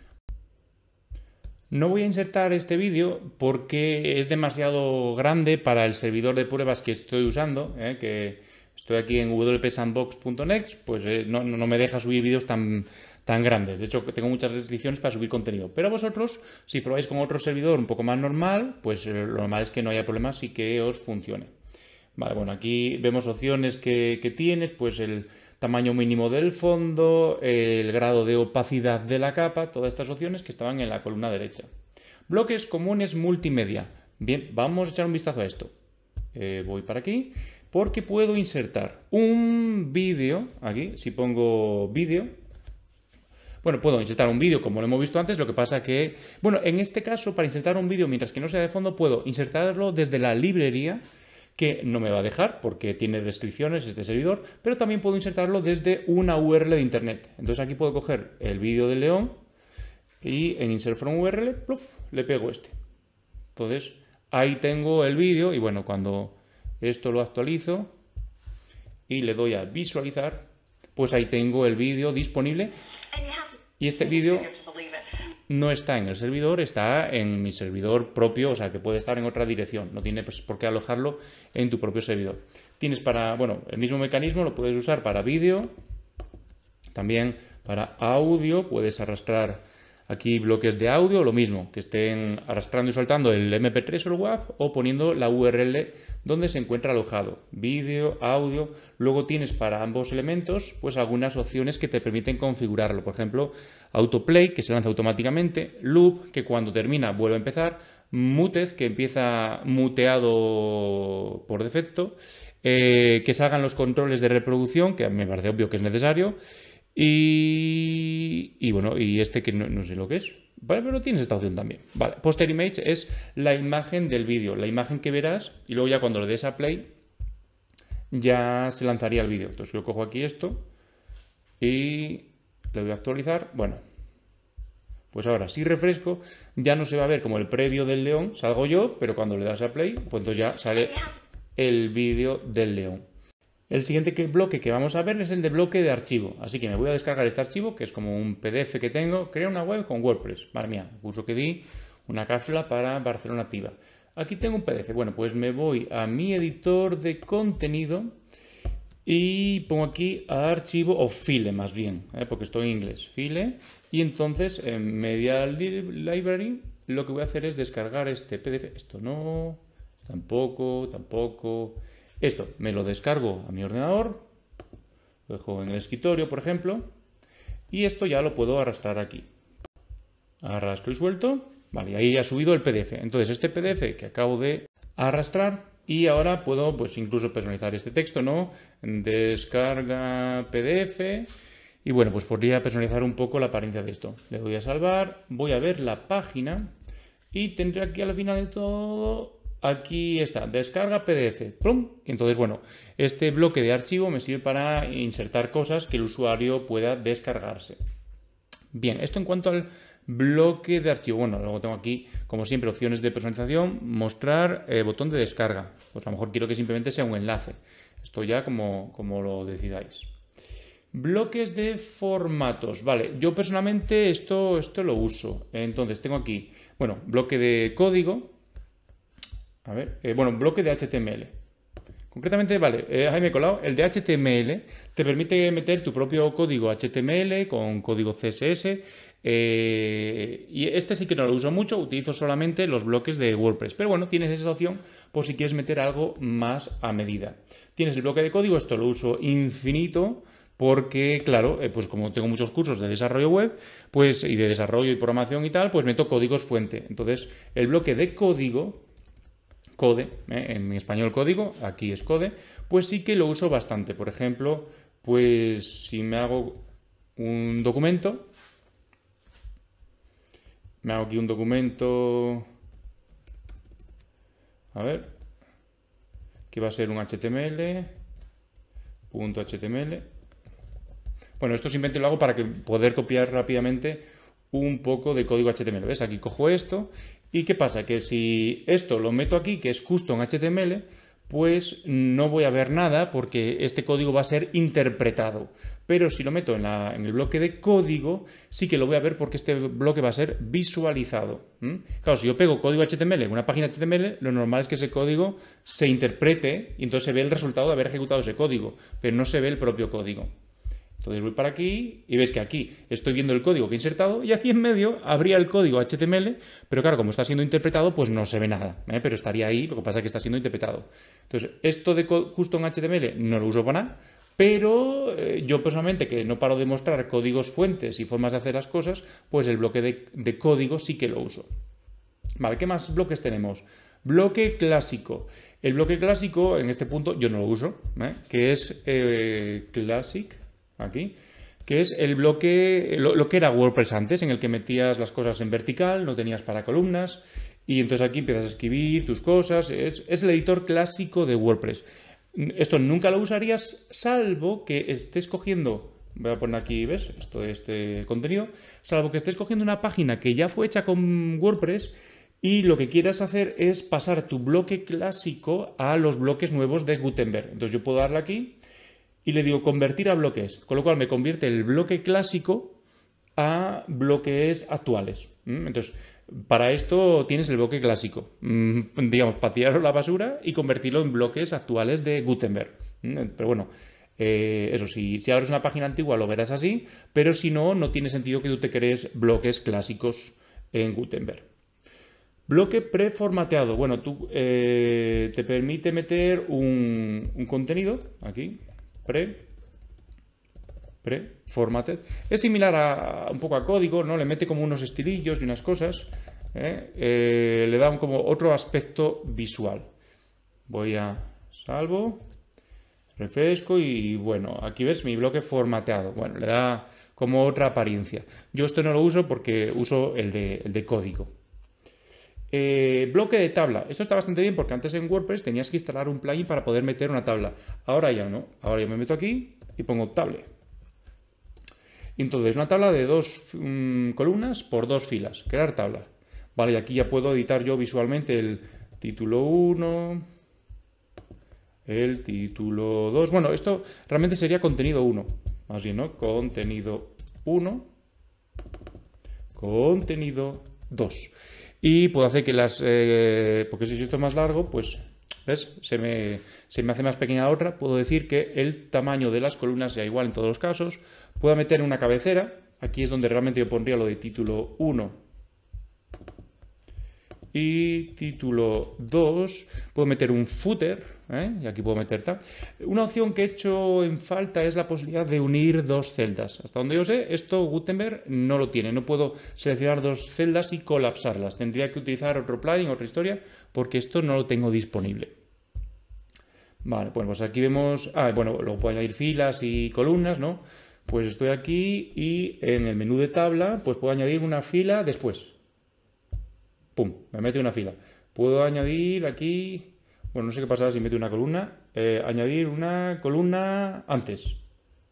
No voy a insertar este vídeo porque es demasiado grande para el servidor de pruebas que estoy usando, ¿eh? que estoy aquí en wpsandbox.next, pues eh, no, me deja subir vídeos tan, tan grandes. De hecho, tengo muchas restricciones para subir contenido. Pero vosotros, si probáis con otro servidor un poco más normal, pues eh, lo normal es que no haya problemas y que os funcione. Vale, bueno, aquí vemos opciones que, tienes, pues el tamaño mínimo del fondo, el grado de opacidad de la capa, todas estas opciones que estaban en la columna derecha. Bloques comunes multimedia. Bien, vamos a echar un vistazo a esto. Eh, voy para aquí porque puedo insertar un vídeo, aquí, si pongo vídeo, bueno, puedo insertar un vídeo como lo hemos visto antes, lo que pasa que, bueno, en este caso para insertar un vídeo mientras que no sea de fondo, puedo insertarlo desde la librería, que no me va a dejar porque tiene restricciones este servidor, pero también puedo insertarlo desde una URL de internet. Entonces aquí puedo coger el vídeo de León y en insert from URL, le pego este. Entonces ahí tengo el vídeo y bueno, cuando esto lo actualizo y le doy a visualizar. Pues ahí tengo el vídeo disponible. Y este vídeo no está en el servidor, está en mi servidor propio, o sea que puede estar en otra dirección, no tiene pues, por qué alojarlo en tu propio servidor. Tienes para, bueno, el mismo mecanismo lo puedes usar para vídeo, también para audio, puedes arrastrar Aquí bloques de audio, lo mismo, que estén arrastrando y soltando el MP3 o el WAV o poniendo la URL donde se encuentra alojado. Vídeo, audio. Luego tienes para ambos elementos pues algunas opciones que te permiten configurarlo. Por ejemplo, autoplay, que se lanza automáticamente, loop, que cuando termina vuelve a empezar, mutez, que empieza muteado por defecto, eh, que salgan los controles de reproducción, que me parece obvio que es necesario, y, bueno, y este que no, sé lo que es. pero tienes esta opción también. Poster Image es la imagen del vídeo, la imagen que verás y luego ya cuando le des a play ya se lanzaría el vídeo. Entonces yo cojo aquí esto y lo voy a actualizar. Bueno, pues ahora si refresco ya no se va a ver como el previo del león, salgo yo, pero cuando le das a play, pues entonces ya sale el vídeo del león. El siguiente bloque que vamos a ver es el de bloque de archivo. Así que me voy a descargar este archivo, que es como un PDF que tengo. Crea una web con WordPress. Madre mía, curso que di, una cápsula para Barcelona Activa. Aquí tengo un PDF. Bueno, pues me voy a mi editor de contenido y pongo aquí archivo o file más bien, ¿eh? porque estoy en inglés. File. Y entonces en Media Library lo que voy a hacer es descargar este PDF. Esto no, tampoco, tampoco esto me lo descargo a mi ordenador, lo dejo en el escritorio, por ejemplo, y esto ya lo puedo arrastrar aquí. Arrastro y suelto, vale, ahí ahí ha subido el PDF. Entonces este PDF que acabo de arrastrar y ahora puedo pues incluso personalizar este texto, ¿no? Descarga PDF y bueno, pues podría personalizar un poco la apariencia de esto. Le doy a salvar, voy a ver la página y tendré aquí al final de todo aquí está, descarga PDF, ¡pum! Entonces, bueno, este bloque de archivo me sirve para insertar cosas que el usuario pueda descargarse. Bien, esto en cuanto al bloque de archivo. Bueno, luego tengo aquí, como siempre, opciones de personalización, mostrar eh, botón de descarga. Pues a lo mejor quiero que simplemente sea un enlace. Esto ya como, como lo decidáis. Bloques de formatos. Vale, yo personalmente esto, esto lo uso. Entonces tengo aquí, bueno, bloque de código, a ver, eh, bueno, bloque de HTML. Concretamente, vale, eh, Jaime Colau, el de HTML te permite meter tu propio código HTML con código CSS. Eh, y este sí que no lo uso mucho, utilizo solamente los bloques de WordPress. Pero bueno, tienes esa opción por si quieres meter algo más a medida. Tienes el bloque de código, esto lo uso infinito porque, claro, pues como tengo muchos cursos de desarrollo web, pues y de desarrollo y programación y tal, pues meto códigos fuente. Entonces, el bloque de código code, ¿eh? en mi español código, aquí es code, pues sí que lo uso bastante. Por ejemplo, pues si me hago un documento, me hago aquí un documento, a ver, que va a ser un HTML, punto HTML. Bueno, esto simplemente lo hago para poder copiar rápidamente un poco de código HTML. ¿Ves? Aquí cojo esto ¿Y qué pasa? Que si esto lo meto aquí, que es custom HTML, pues no voy a ver nada porque este código va a ser interpretado. Pero si lo meto en, el bloque de código, sí que lo voy a ver porque este bloque va a ser visualizado. Claro, si yo pego código HTML en una página HTML, lo normal es que ese código se interprete y entonces se ve el resultado de haber ejecutado ese código, pero no se ve el propio código. Entonces voy para aquí y ves que aquí estoy viendo el código que he insertado y aquí en medio habría el código HTML, pero claro, como está siendo interpretado, pues no se ve nada, ¿eh? pero estaría ahí, lo que pasa es que está siendo interpretado. Entonces, esto de custom HTML no lo uso para nada, pero eh, yo personalmente, que no paro de mostrar códigos fuentes y formas de hacer las cosas, pues el bloque de, código sí que lo uso. Vale, ¿qué más bloques tenemos? Bloque clásico. El bloque clásico, en este punto, yo no lo uso, ¿eh? que es Classic aquí, que es el bloque, lo, que era WordPress antes, en el que metías las cosas en vertical, no tenías para columnas, y entonces aquí empiezas a escribir tus cosas. Es, el editor clásico de WordPress. Esto nunca lo usarías, salvo que estés cogiendo voy a poner aquí, ¿ves? Esto, este contenido, salvo que estés cogiendo una página que ya fue hecha con WordPress y lo que quieras hacer es pasar tu bloque clásico a los bloques nuevos de Gutenberg. Entonces yo puedo darle aquí y le digo convertir a bloques, con lo cual me convierte el bloque clásico a bloques actuales. Entonces, para esto tienes el bloque clásico, digamos, patear la basura y convertirlo en bloques actuales de Gutenberg. Pero bueno, eh, eso sí, si abres una página antigua lo verás así, pero si no, no tiene sentido que tú te crees bloques clásicos en Gutenberg. Bloque preformateado. Bueno, tú eh, te permite meter un contenido aquí, pre, pre, formatted. Es similar a, un poco a código, ¿no? Le mete como unos estilillos y unas cosas. ¿eh? Eh, le da como otro aspecto visual. Voy a salvo, refresco y bueno, aquí ves mi bloque formateado. Bueno, le da como otra apariencia. Yo esto no lo uso porque uso el de, el de código. Eh, bloque de tabla. Esto está bastante bien porque antes en WordPress tenías que instalar un plugin para poder meter una tabla. Ahora ya no. Ahora yo me meto aquí y pongo table. Entonces, una tabla de dos mm, columnas por dos filas. Crear tabla. Vale, y aquí ya puedo editar yo visualmente el título 1, el título 2. Bueno, esto realmente sería contenido 1. Más bien, ¿no? Contenido 1, contenido 2 y puedo hacer que las... Eh, porque si esto es más largo, pues, ¿ves? Se me, se me hace más pequeña la otra. Puedo decir que el tamaño de las columnas sea igual en todos los casos. Puedo meter una cabecera. Aquí es donde realmente yo pondría lo de título 1 y título 2, puedo meter un footer, ¿eh? y aquí puedo meter tal. Una opción que he hecho en falta es la posibilidad de unir dos celdas. Hasta donde yo sé, esto Gutenberg no lo tiene, no puedo seleccionar dos celdas y colapsarlas. Tendría que utilizar otro plugin, otra historia, porque esto no lo tengo disponible. Vale, bueno, pues aquí vemos, ah, bueno, luego puedo añadir filas y columnas, ¿no? Pues estoy aquí y en el menú de tabla, pues puedo añadir una fila después, pum, me mete una fila. Puedo añadir aquí, bueno, no sé qué pasará si mete una columna, eh, añadir una columna antes.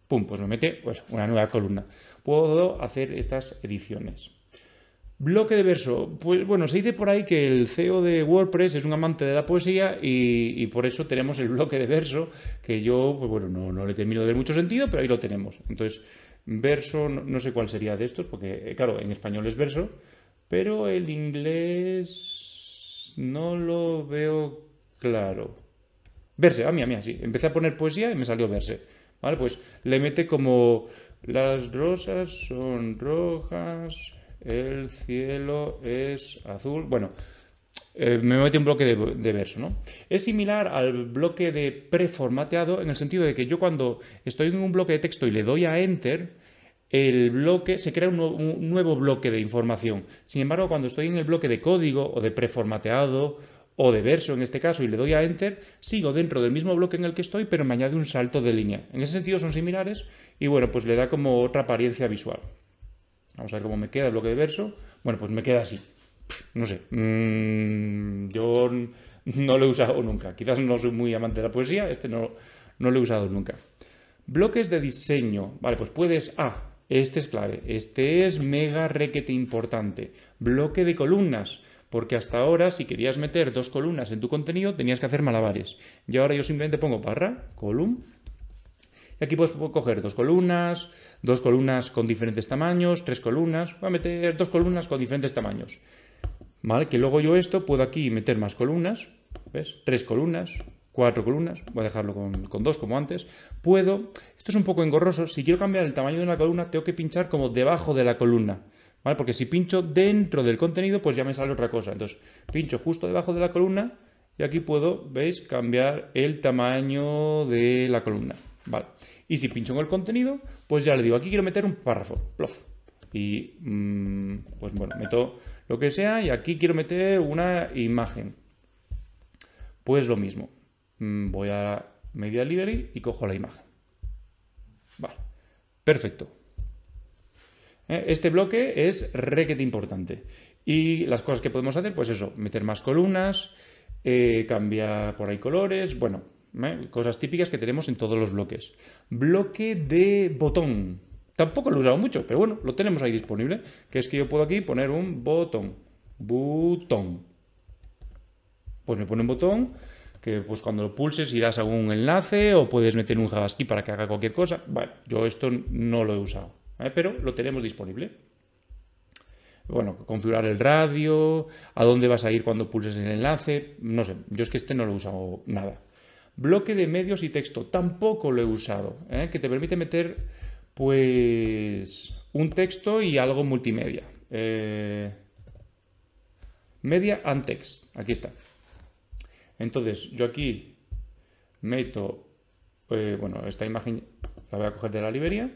Pum, pues me mete pues, una nueva columna. Puedo hacer estas ediciones. Bloque de verso. Pues bueno, se dice por ahí que el CEO de WordPress es un amante de la poesía y, por eso tenemos el bloque de verso, que yo, pues bueno, no, le termino de ver mucho sentido, pero ahí lo tenemos. Entonces, verso, no sé cuál sería de estos, porque eh, claro, en español es verso, pero el inglés no lo veo claro. Verse, a mí, a mí, sí. Empecé a poner poesía y me salió verse. Vale, pues le mete como las rosas son rojas, el cielo es azul. Bueno, eh, me mete un bloque de, de, verso, ¿no? Es similar al bloque de preformateado en el sentido de que yo cuando estoy en un bloque de texto y le doy a enter, el bloque, se crea un, nuevo bloque de información. Sin embargo, cuando estoy en el bloque de código o de preformateado o de verso en este caso y le doy a enter, sigo dentro del mismo bloque en el que estoy, pero me añade un salto de línea. En ese sentido son similares y bueno, pues le da como otra apariencia visual. Vamos a ver cómo me queda el bloque de verso. Bueno, pues me queda así. No sé. Mm, yo no lo he usado nunca. Quizás no soy muy amante de la poesía, este no, no lo he usado nunca. Bloques de diseño. Vale, pues puedes... Este es clave. Este es mega requete importante. Bloque de columnas. Porque hasta ahora, si querías meter dos columnas en tu contenido, tenías que hacer malabares. Y ahora yo simplemente pongo barra, column. Y aquí puedes coger dos columnas, dos columnas con diferentes tamaños, tres columnas. Voy a meter dos columnas con diferentes tamaños. ¿Vale? Que luego yo esto puedo aquí meter más columnas. ¿Ves? Tres columnas, cuatro columnas. Voy a dejarlo con, con dos como antes. Puedo esto es un poco engorroso. Si quiero cambiar el tamaño de una columna, tengo que pinchar como debajo de la columna. ¿Vale? Porque si pincho dentro del contenido, pues ya me sale otra cosa. Entonces, pincho justo debajo de la columna y aquí puedo, ¿veis? Cambiar el tamaño de la columna. Y si pincho en el contenido, pues ya le digo, aquí quiero meter un párrafo. Y, mm, pues bueno, meto lo que sea y aquí quiero meter una imagen. Pues lo mismo. Mm, voy a Media Library y cojo la imagen. Vale, perfecto. Eh, este bloque es requete importante. Y las cosas que podemos hacer, pues eso, meter más columnas, eh, cambiar por ahí colores, bueno, eh, cosas típicas que tenemos en todos los bloques. Bloque de botón. Tampoco lo he usado mucho, pero bueno, lo tenemos ahí disponible, que es que yo puedo aquí poner un botón. Botón. Pues me pone un botón que pues cuando lo pulses irás a un enlace o puedes meter un JavaScript para que haga cualquier cosa. Bueno, yo esto no lo he usado, ¿eh? pero lo tenemos disponible. Bueno, configurar el radio, a dónde vas a ir cuando pulses el enlace, no sé, yo es que este no lo he usado nada. Bloque de medios y texto, tampoco lo he usado, ¿eh? que te permite meter pues un texto y algo multimedia. Eh, media and text, aquí está. Entonces, yo aquí meto, eh, bueno, esta imagen la voy a coger de la librería.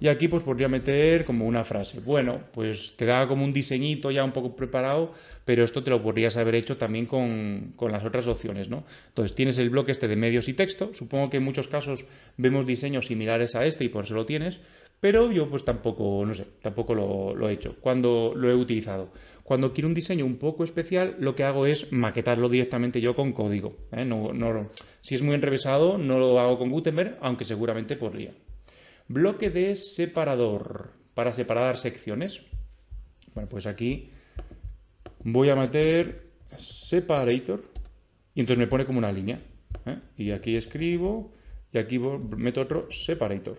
Y aquí pues podría meter como una frase. Bueno, pues te da como un diseñito ya un poco preparado, pero esto te lo podrías haber hecho también con, las otras opciones, ¿no? Entonces tienes el bloque este de medios y texto. Supongo que en muchos casos vemos diseños similares a este y por eso lo tienes, pero yo pues tampoco, no sé, tampoco lo, lo he hecho, cuando lo he utilizado. Cuando quiero un diseño un poco especial, lo que hago es maquetarlo directamente yo con código. ¿eh? No, si es muy enrevesado, no lo hago con Gutenberg, aunque seguramente podría. Bloque de separador para separar secciones. Bueno, pues aquí voy a meter separator y entonces me pone como una línea. ¿eh? Y aquí escribo y aquí meto otro separator.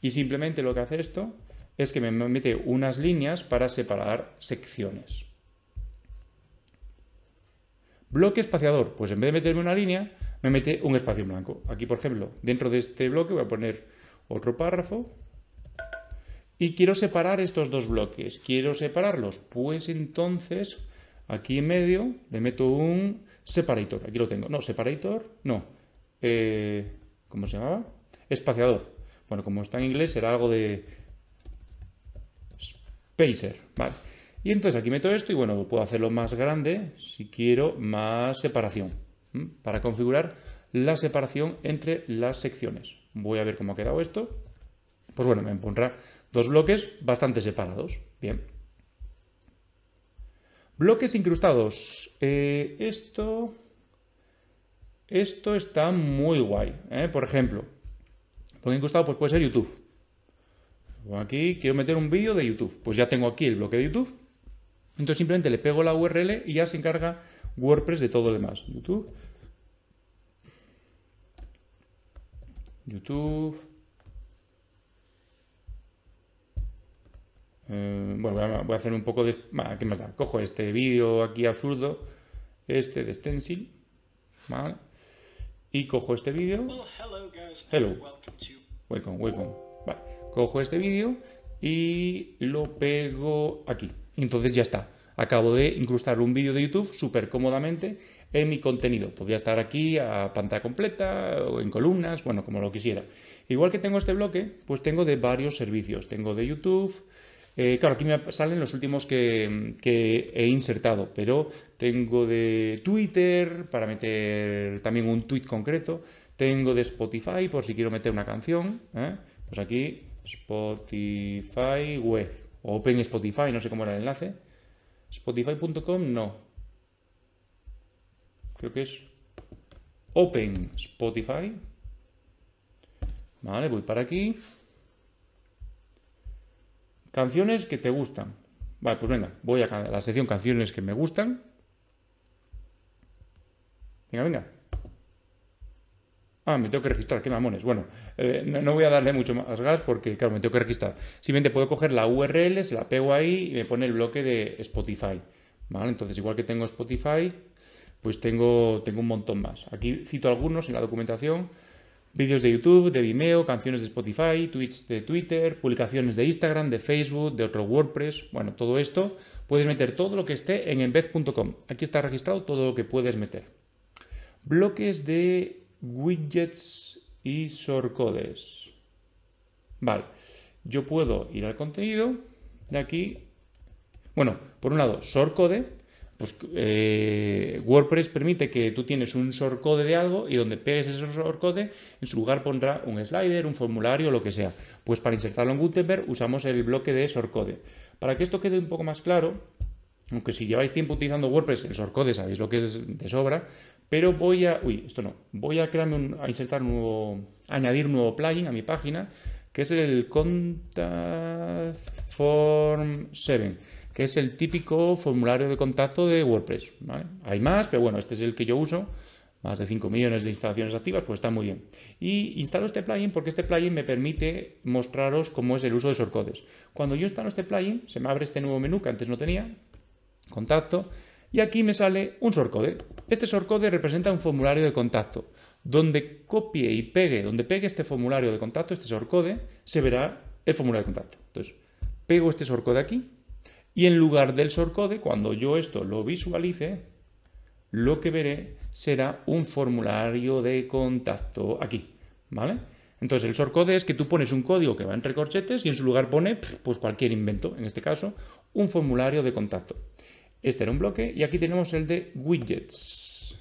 Y simplemente lo que hace esto es que me mete unas líneas para separar secciones. Bloque espaciador, pues en vez de meterme una línea, me mete un espacio en blanco. Aquí, por ejemplo, dentro de este bloque voy a poner otro párrafo y quiero separar estos dos bloques. ¿Quiero separarlos? Pues entonces, aquí en medio, le meto un separator. Aquí lo tengo. No, separator, no. Eh, ¿Cómo se llamaba? Espaciador. Bueno, como está en inglés, era algo de Pacer, ¿vale? Y entonces aquí meto esto y bueno, puedo hacerlo más grande si quiero más separación, para configurar la separación entre las secciones. Voy a ver cómo ha quedado esto. Pues bueno, me pondrá dos bloques bastante separados. Bien. Bloques incrustados. Eh, esto... Esto está muy guay. ¿eh? Por ejemplo, incrustado pues puede ser YouTube. Aquí quiero meter un vídeo de YouTube. Pues ya tengo aquí el bloque de YouTube. Entonces simplemente le pego la URL y ya se encarga WordPress de todo lo demás. YouTube. YouTube. Eh, bueno, voy a hacer un poco de... ¿Qué más da? Cojo este vídeo aquí absurdo, este de Stencil, ¿vale? Y cojo este vídeo. Oh, hello. Welcome, welcome. Vale. Cojo este vídeo y lo pego aquí. Entonces ya está. Acabo de incrustar un vídeo de YouTube súper cómodamente en mi contenido. Podría estar aquí a pantalla completa o en columnas, bueno, como lo quisiera. Igual que tengo este bloque, pues tengo de varios servicios. Tengo de YouTube. Eh, claro, aquí me salen los últimos que, he insertado, pero tengo de Twitter para meter también un tweet concreto. Tengo de Spotify por si quiero meter una canción. ¿eh? Pues aquí Spotify web. Open Spotify, no sé cómo era el enlace. Spotify.com no. Creo que es Open Spotify. Vale, voy para aquí. Canciones que te gustan. Vale, pues venga, voy a la sección canciones que me gustan. Venga, venga. Ah, me tengo que registrar, qué mamones. Bueno, eh, no, voy a darle mucho más gas porque, claro, me tengo que registrar. Simplemente puedo coger la URL, se la pego ahí y me pone el bloque de Spotify. ¿Vale? Entonces, igual que tengo Spotify, pues tengo, tengo un montón más. Aquí cito algunos en la documentación. Vídeos de YouTube, de Vimeo, canciones de Spotify, tweets de Twitter, publicaciones de Instagram, de Facebook, de otro WordPress. Bueno, todo esto puedes meter todo lo que esté en embed.com. Aquí está registrado todo lo que puedes meter. Bloques de widgets y shortcodes. Vale, yo puedo ir al contenido de aquí. Bueno, por un lado, shortcode, pues eh, WordPress permite que tú tienes un shortcode de algo y donde pegues ese shortcode, en su lugar pondrá un slider, un formulario, lo que sea. Pues para insertarlo en Gutenberg usamos el bloque de shortcode. Para que esto quede un poco más claro, aunque si lleváis tiempo utilizando WordPress, el SORCODE sabéis lo que es de sobra, pero voy a, uy, esto no, voy a crearme un, a insertar nuevo, añadir un nuevo plugin a mi página, que es el Contact Form 7, que es el típico formulario de contacto de WordPress. Hay más, pero bueno, este es el que yo uso más de 5 millones de instalaciones activas, pues está muy bien. Y instalo este plugin porque este plugin me permite mostraros cómo es el uso de shortcodes. Cuando yo instalo este plugin, se me abre este nuevo menú que antes no tenía, contacto, y aquí me sale un SORCODE. Este SORCODE representa un formulario de contacto. Donde copie y pegue, donde pegue este formulario de contacto, este SORCODE, se verá el formulario de contacto. Entonces, pego este SORCODE aquí y en lugar del SORCODE, cuando yo esto lo visualice, lo que veré será un formulario de contacto aquí, ¿vale? Entonces el SORCODE es que tú pones un código que va entre corchetes y en su lugar pone pues cualquier invento, en este caso, un formulario de contacto. Este era un bloque y aquí tenemos el de widgets.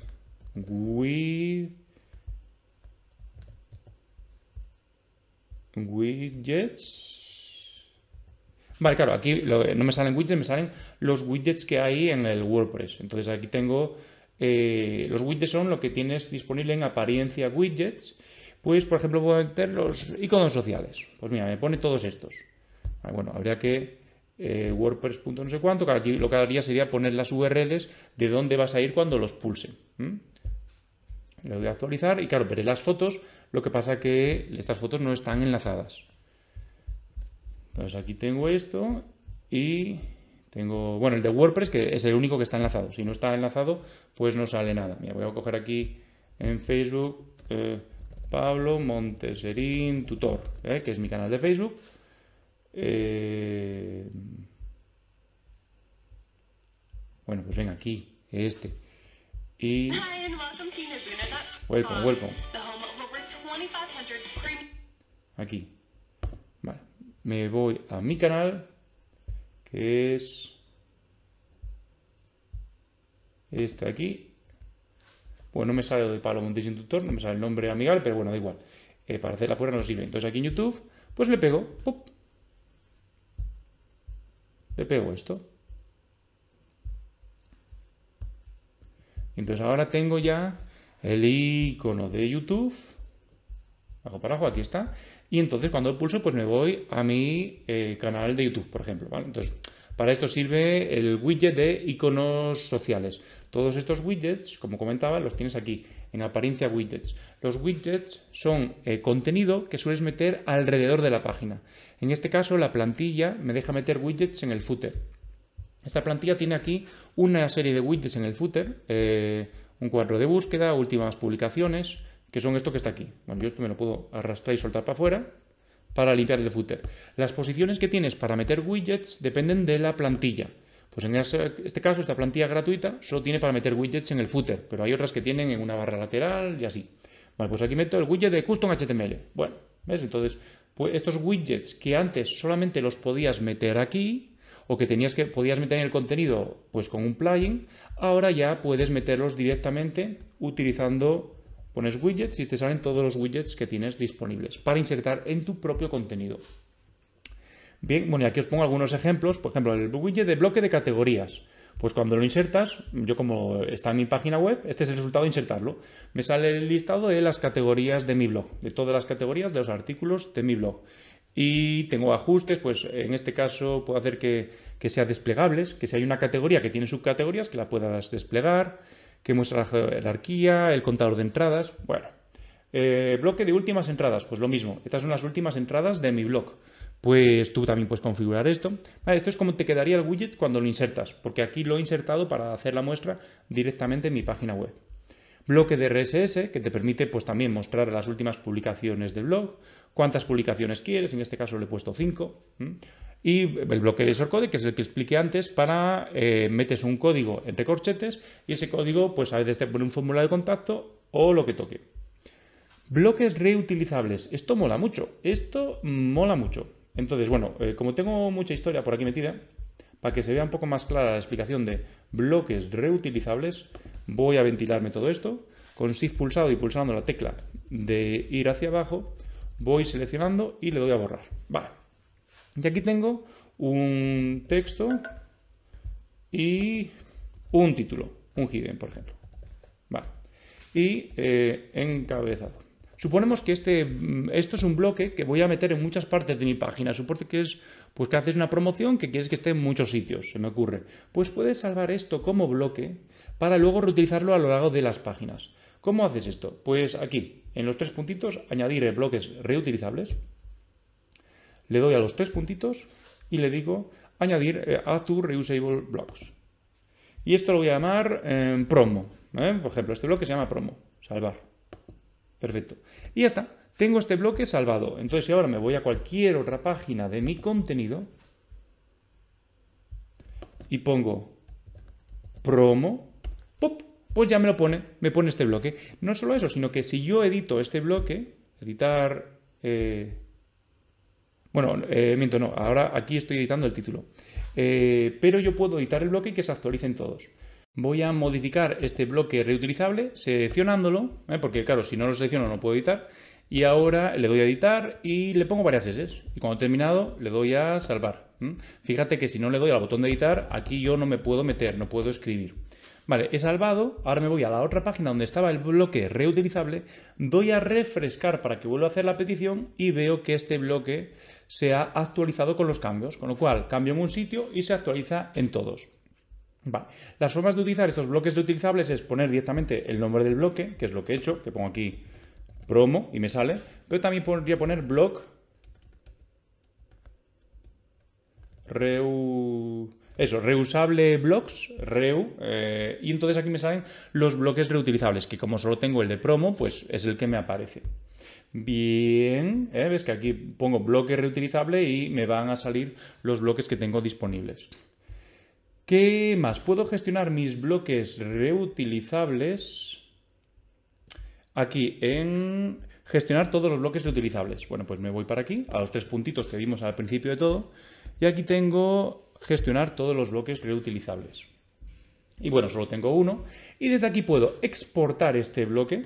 Widgets. Vale, claro, aquí no me salen widgets, me salen los widgets que hay en el WordPress. Entonces aquí tengo... Eh, los widgets son lo que tienes disponible en apariencia widgets. Pues, por ejemplo, puedo meter los iconos sociales. Pues mira, me pone todos estos. bueno, habría que eh, WordPress. no sé cuánto, que aquí lo que haría sería poner las URLs de dónde vas a ir cuando los pulse. Le voy a actualizar y claro, veré las fotos, lo que pasa que estas fotos no están enlazadas. Entonces aquí tengo esto y tengo, bueno, el de WordPress que es el único que está enlazado. Si no está enlazado, pues no sale nada. me voy a coger aquí en Facebook eh, Pablo Monteserín Tutor, eh, que es mi canal de Facebook eh, bueno, pues venga, aquí, este. Y... Welcome, welcome. Aquí. Vale. Me voy a mi canal, que es... Este aquí. Bueno, no me sale de palo Montes no me sale el nombre amigable, pero bueno, da igual. Eh, para hacer la puerta no sirve. Entonces aquí en YouTube, pues le pego, le pego esto. Entonces ahora tengo ya el icono de YouTube. Hago para abajo, aquí está. Y entonces cuando pulso, pues me voy a mi eh, canal de YouTube, por ejemplo. Entonces, para esto sirve el widget de iconos sociales. Todos estos widgets, como comentaba, los tienes aquí en apariencia widgets. Los widgets son eh, contenido que sueles meter alrededor de la página. En este caso, la plantilla me deja meter widgets en el footer. Esta plantilla tiene aquí una serie de widgets en el footer, eh, un cuadro de búsqueda, últimas publicaciones, que son esto que está aquí. Bueno, yo esto me lo puedo arrastrar y soltar para afuera para limpiar el footer. Las posiciones que tienes para meter widgets dependen de la plantilla. Pues en este caso, esta plantilla gratuita solo tiene para meter widgets en el footer, pero hay otras que tienen en una barra lateral y así. Vale, pues aquí meto el widget de custom HTML. Bueno, ¿ves? Entonces, pues estos widgets que antes solamente los podías meter aquí, o que tenías que podías meter en el contenido pues con un plugin, ahora ya puedes meterlos directamente utilizando pones widgets y te salen todos los widgets que tienes disponibles para insertar en tu propio contenido. Bien, bueno, y aquí os pongo algunos ejemplos. Por ejemplo, el widget de bloque de categorías. Pues cuando lo insertas, yo como está en mi página web, este es el resultado de insertarlo. Me sale el listado de las categorías de mi blog, de todas las categorías de los artículos de mi blog. Y tengo ajustes, pues en este caso puedo hacer que, sean desplegables, que si hay una categoría que tiene subcategorías, que la puedas desplegar, que muestra la jerarquía, el contador de entradas. Bueno, eh, bloque de últimas entradas, pues lo mismo. Estas son las últimas entradas de mi blog pues tú también puedes configurar esto. esto es como te quedaría el widget cuando lo insertas, porque aquí lo he insertado para hacer la muestra directamente en mi página web. Bloque de RSS, que te permite pues también mostrar las últimas publicaciones del blog, cuántas publicaciones quieres, en este caso le he puesto 5. Y el bloque de shortcode, que es el que expliqué antes, para eh, metes un código entre corchetes y ese código pues a veces te pone un formulario de contacto o lo que toque. Bloques reutilizables. Esto mola mucho. Esto mola mucho. Entonces, bueno, eh, como tengo mucha historia por aquí metida, para que se vea un poco más clara la explicación de bloques reutilizables, voy a ventilarme todo esto. Con Shift pulsado y pulsando la tecla de ir hacia abajo, voy seleccionando y le doy a borrar. Vale. Y aquí tengo un texto y un título, un hidden, por ejemplo. Y eh, encabezado. Suponemos que este, mm, esto es un bloque que voy a meter en muchas partes de mi página. supongo que es pues que haces una promoción que quieres que esté en muchos sitios, se me ocurre. Pues puedes salvar esto como bloque para luego reutilizarlo a lo largo de las páginas. ¿Cómo haces esto? Pues aquí, en los tres puntitos, añadir bloques reutilizables. Le doy a los tres puntitos y le digo añadir eh, a tu reusable blocks. Y esto lo voy a llamar eh, promo. ¿eh? Por ejemplo, este bloque se llama promo, salvar. Perfecto. Y ya está. Tengo este bloque salvado. Entonces, si ahora me voy a cualquier otra página de mi contenido y pongo promo, pop, pues ya me lo pone, me pone este bloque. No solo eso, sino que si yo edito este bloque, editar... Eh, bueno, eh, miento, no, ahora aquí estoy editando el título. Eh, pero yo puedo editar el bloque y que se actualicen todos. Voy a modificar este bloque reutilizable seleccionándolo, ¿eh? porque claro, si no lo selecciono no puedo editar. Y ahora le doy a editar y le pongo varias S. Y cuando he terminado le doy a salvar. Fíjate que si no le doy al botón de editar, aquí yo no me puedo meter, no puedo escribir. Vale, he salvado, ahora me voy a la otra página donde estaba el bloque reutilizable, doy a refrescar para que vuelva a hacer la petición y veo que este bloque se ha actualizado con los cambios, con lo cual cambio en un sitio y se actualiza en todos. Las formas de utilizar estos bloques reutilizables es poner directamente el nombre del bloque, que es lo que he hecho, que pongo aquí promo y me sale, pero también podría poner block eso, reusable blocks, reu, eh, y entonces aquí me salen los bloques reutilizables, que como solo tengo el de promo, pues es el que me aparece. Bien, eh, ves que aquí pongo bloque reutilizable y me van a salir los bloques que tengo disponibles. ¿Qué más? Puedo gestionar mis bloques reutilizables aquí en gestionar todos los bloques reutilizables. Bueno, pues me voy para aquí, a los tres puntitos que vimos al principio de todo, y aquí tengo gestionar todos los bloques reutilizables. Y bueno, solo tengo uno, y desde aquí puedo exportar este bloque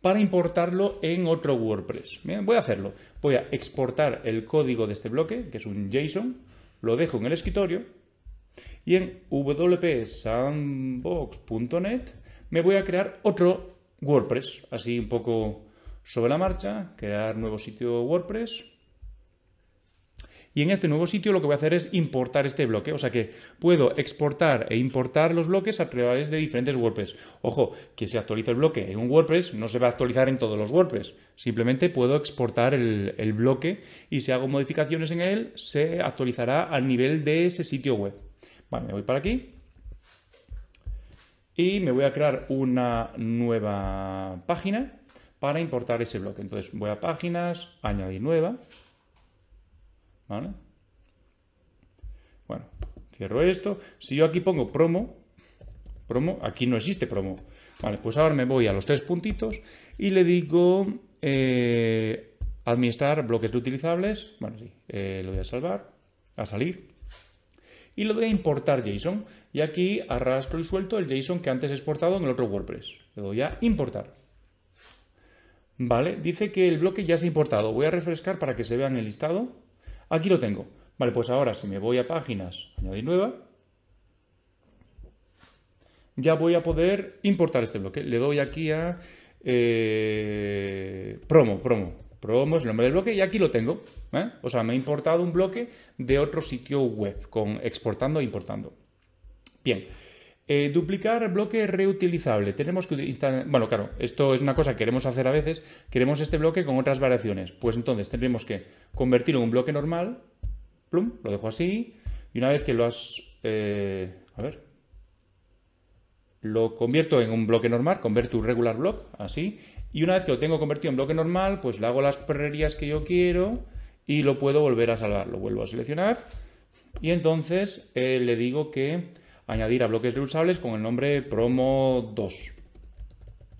para importarlo en otro WordPress. Bien, voy a hacerlo. Voy a exportar el código de este bloque, que es un JSON, lo dejo en el escritorio, y en wpsandbox.net me voy a crear otro WordPress, así un poco sobre la marcha, crear nuevo sitio WordPress. Y en este nuevo sitio lo que voy a hacer es importar este bloque. O sea que puedo exportar e importar los bloques a través de diferentes WordPress. Ojo, que se actualiza el bloque en un WordPress no se va a actualizar en todos los WordPress. Simplemente puedo exportar el bloque y si hago modificaciones en él, se actualizará al nivel de ese sitio web me voy para aquí. Y me voy a crear una nueva página para importar ese bloque. Entonces voy a páginas, añadir nueva. Bueno, cierro esto. Si yo aquí pongo promo, promo, aquí no existe promo. Vale, pues ahora me voy a los tres puntitos y le digo eh, administrar bloques reutilizables utilizables. Bueno, sí, eh, lo voy a salvar, a salir y le doy a importar JSON. Y aquí arrastro y suelto el JSON que antes he exportado en el otro WordPress. Le doy a importar. Vale, dice que el bloque ya se ha importado. Voy a refrescar para que se vea en el listado. Aquí lo tengo. Vale, pues ahora si me voy a páginas, añadir nueva, ya voy a poder importar este bloque. Le doy aquí a eh, promo, promo. Probamos el nombre del bloque, y aquí lo tengo. ¿eh? O sea, me ha importado un bloque de otro sitio web, con exportando e importando. Bien. Eh, duplicar bloque reutilizable. Tenemos que instalar. Bueno, claro, esto es una cosa que queremos hacer a veces. Queremos este bloque con otras variaciones. Pues entonces tendremos que convertirlo en un bloque normal. Plum, lo dejo así. Y una vez que lo has. Eh, a ver. Lo convierto en un bloque normal, convert un regular block, así. Y una vez que lo tengo convertido en bloque normal, pues le hago las perrerías que yo quiero y lo puedo volver a salvar. Lo vuelvo a seleccionar y entonces eh, le digo que añadir a bloques reusables con el nombre promo 2.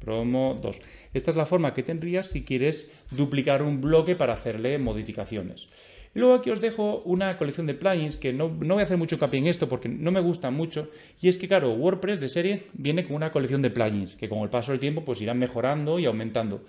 Promo 2. Esta es la forma que tendrías si quieres duplicar un bloque para hacerle modificaciones. Luego aquí os dejo una colección de plugins que no, voy a hacer mucho capi en esto porque no me gusta mucho. Y es que, claro, WordPress de serie viene con una colección de plugins que con el paso del tiempo pues irán mejorando y aumentando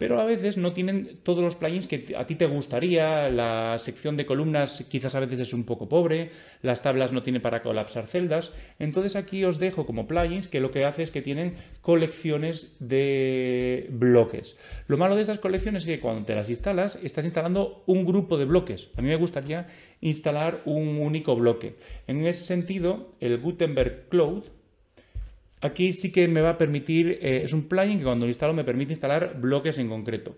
pero a veces no tienen todos los plugins que a ti te gustaría, la sección de columnas quizás a veces es un poco pobre, las tablas no tienen para colapsar celdas, entonces aquí os dejo como plugins que lo que hace es que tienen colecciones de bloques. Lo malo de estas colecciones es que cuando te las instalas, estás instalando un grupo de bloques. A mí me gustaría instalar un único bloque. En ese sentido, el Gutenberg Cloud, Aquí sí que me va a permitir, eh, es un plugin que cuando lo instalo me permite instalar bloques en concreto.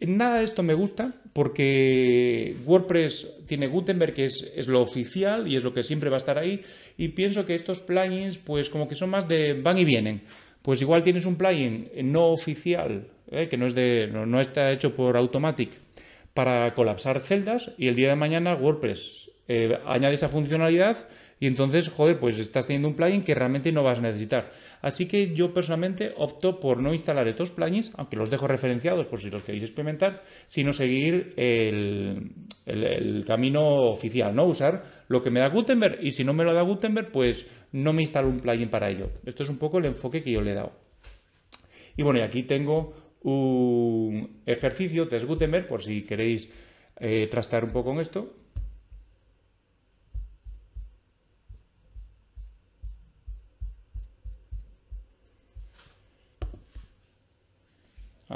Nada de esto me gusta porque WordPress tiene Gutenberg, que es, lo oficial y es lo que siempre va a estar ahí, y pienso que estos plugins pues como que son más de van y vienen. Pues igual tienes un plugin no oficial, eh, que no, es de, no, está hecho por Automatic, para colapsar celdas y el día de mañana WordPress eh, añade esa funcionalidad y entonces, joder, pues estás teniendo un plugin que realmente no vas a necesitar. Así que yo personalmente opto por no instalar estos plugins, aunque los dejo referenciados por si los queréis experimentar, sino seguir el, camino oficial, ¿no? Usar lo que me da Gutenberg y si no me lo da Gutenberg, pues no me instalo un plugin para ello. Esto es un poco el enfoque que yo le he dado. Y bueno, y aquí tengo un ejercicio, test Gutenberg, por si queréis eh, un poco con esto.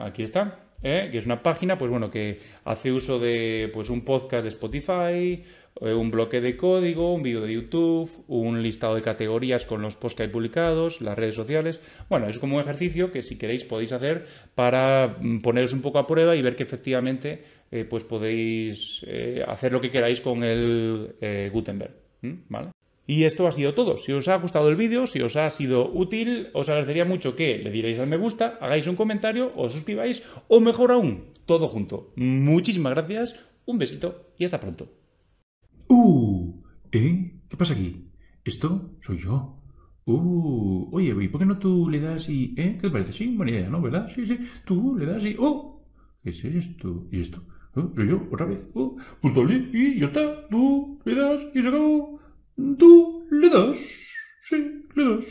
aquí está, ¿eh? que es una página, pues bueno, que hace uso de pues un podcast de Spotify, eh, un bloque de código, un vídeo de YouTube, un listado de categorías con los posts que hay publicados, las redes sociales. Bueno, es como un ejercicio que si queréis podéis hacer para mm, poneros un poco a prueba y ver que efectivamente eh, pues podéis hacer lo que queráis con el Gutenberg. ¿Vale? Y esto ha sido todo. Si os ha gustado el vídeo, si os ha sido útil, os agradecería mucho que le dierais al me gusta, hagáis un comentario, os suscribáis o mejor aún, todo junto. Muchísimas gracias, un besito y hasta pronto. Uh, ¿eh? ¿Qué pasa aquí? ¿Esto? Soy yo. Uh, oye, ¿y por qué no tú le das y... ¿Eh? ¿Qué te parece? Sí, buena idea, ¿no? ¿Verdad? Sí, sí. Tú le das y... ¡Oh! ¿Qué es esto? ¿Y esto? ¿Oh, ¿Soy yo? ¿Otra vez? ¡Uh! Pues dale y ya está. Tú le das y se acabó. Do le das. Sí, le das.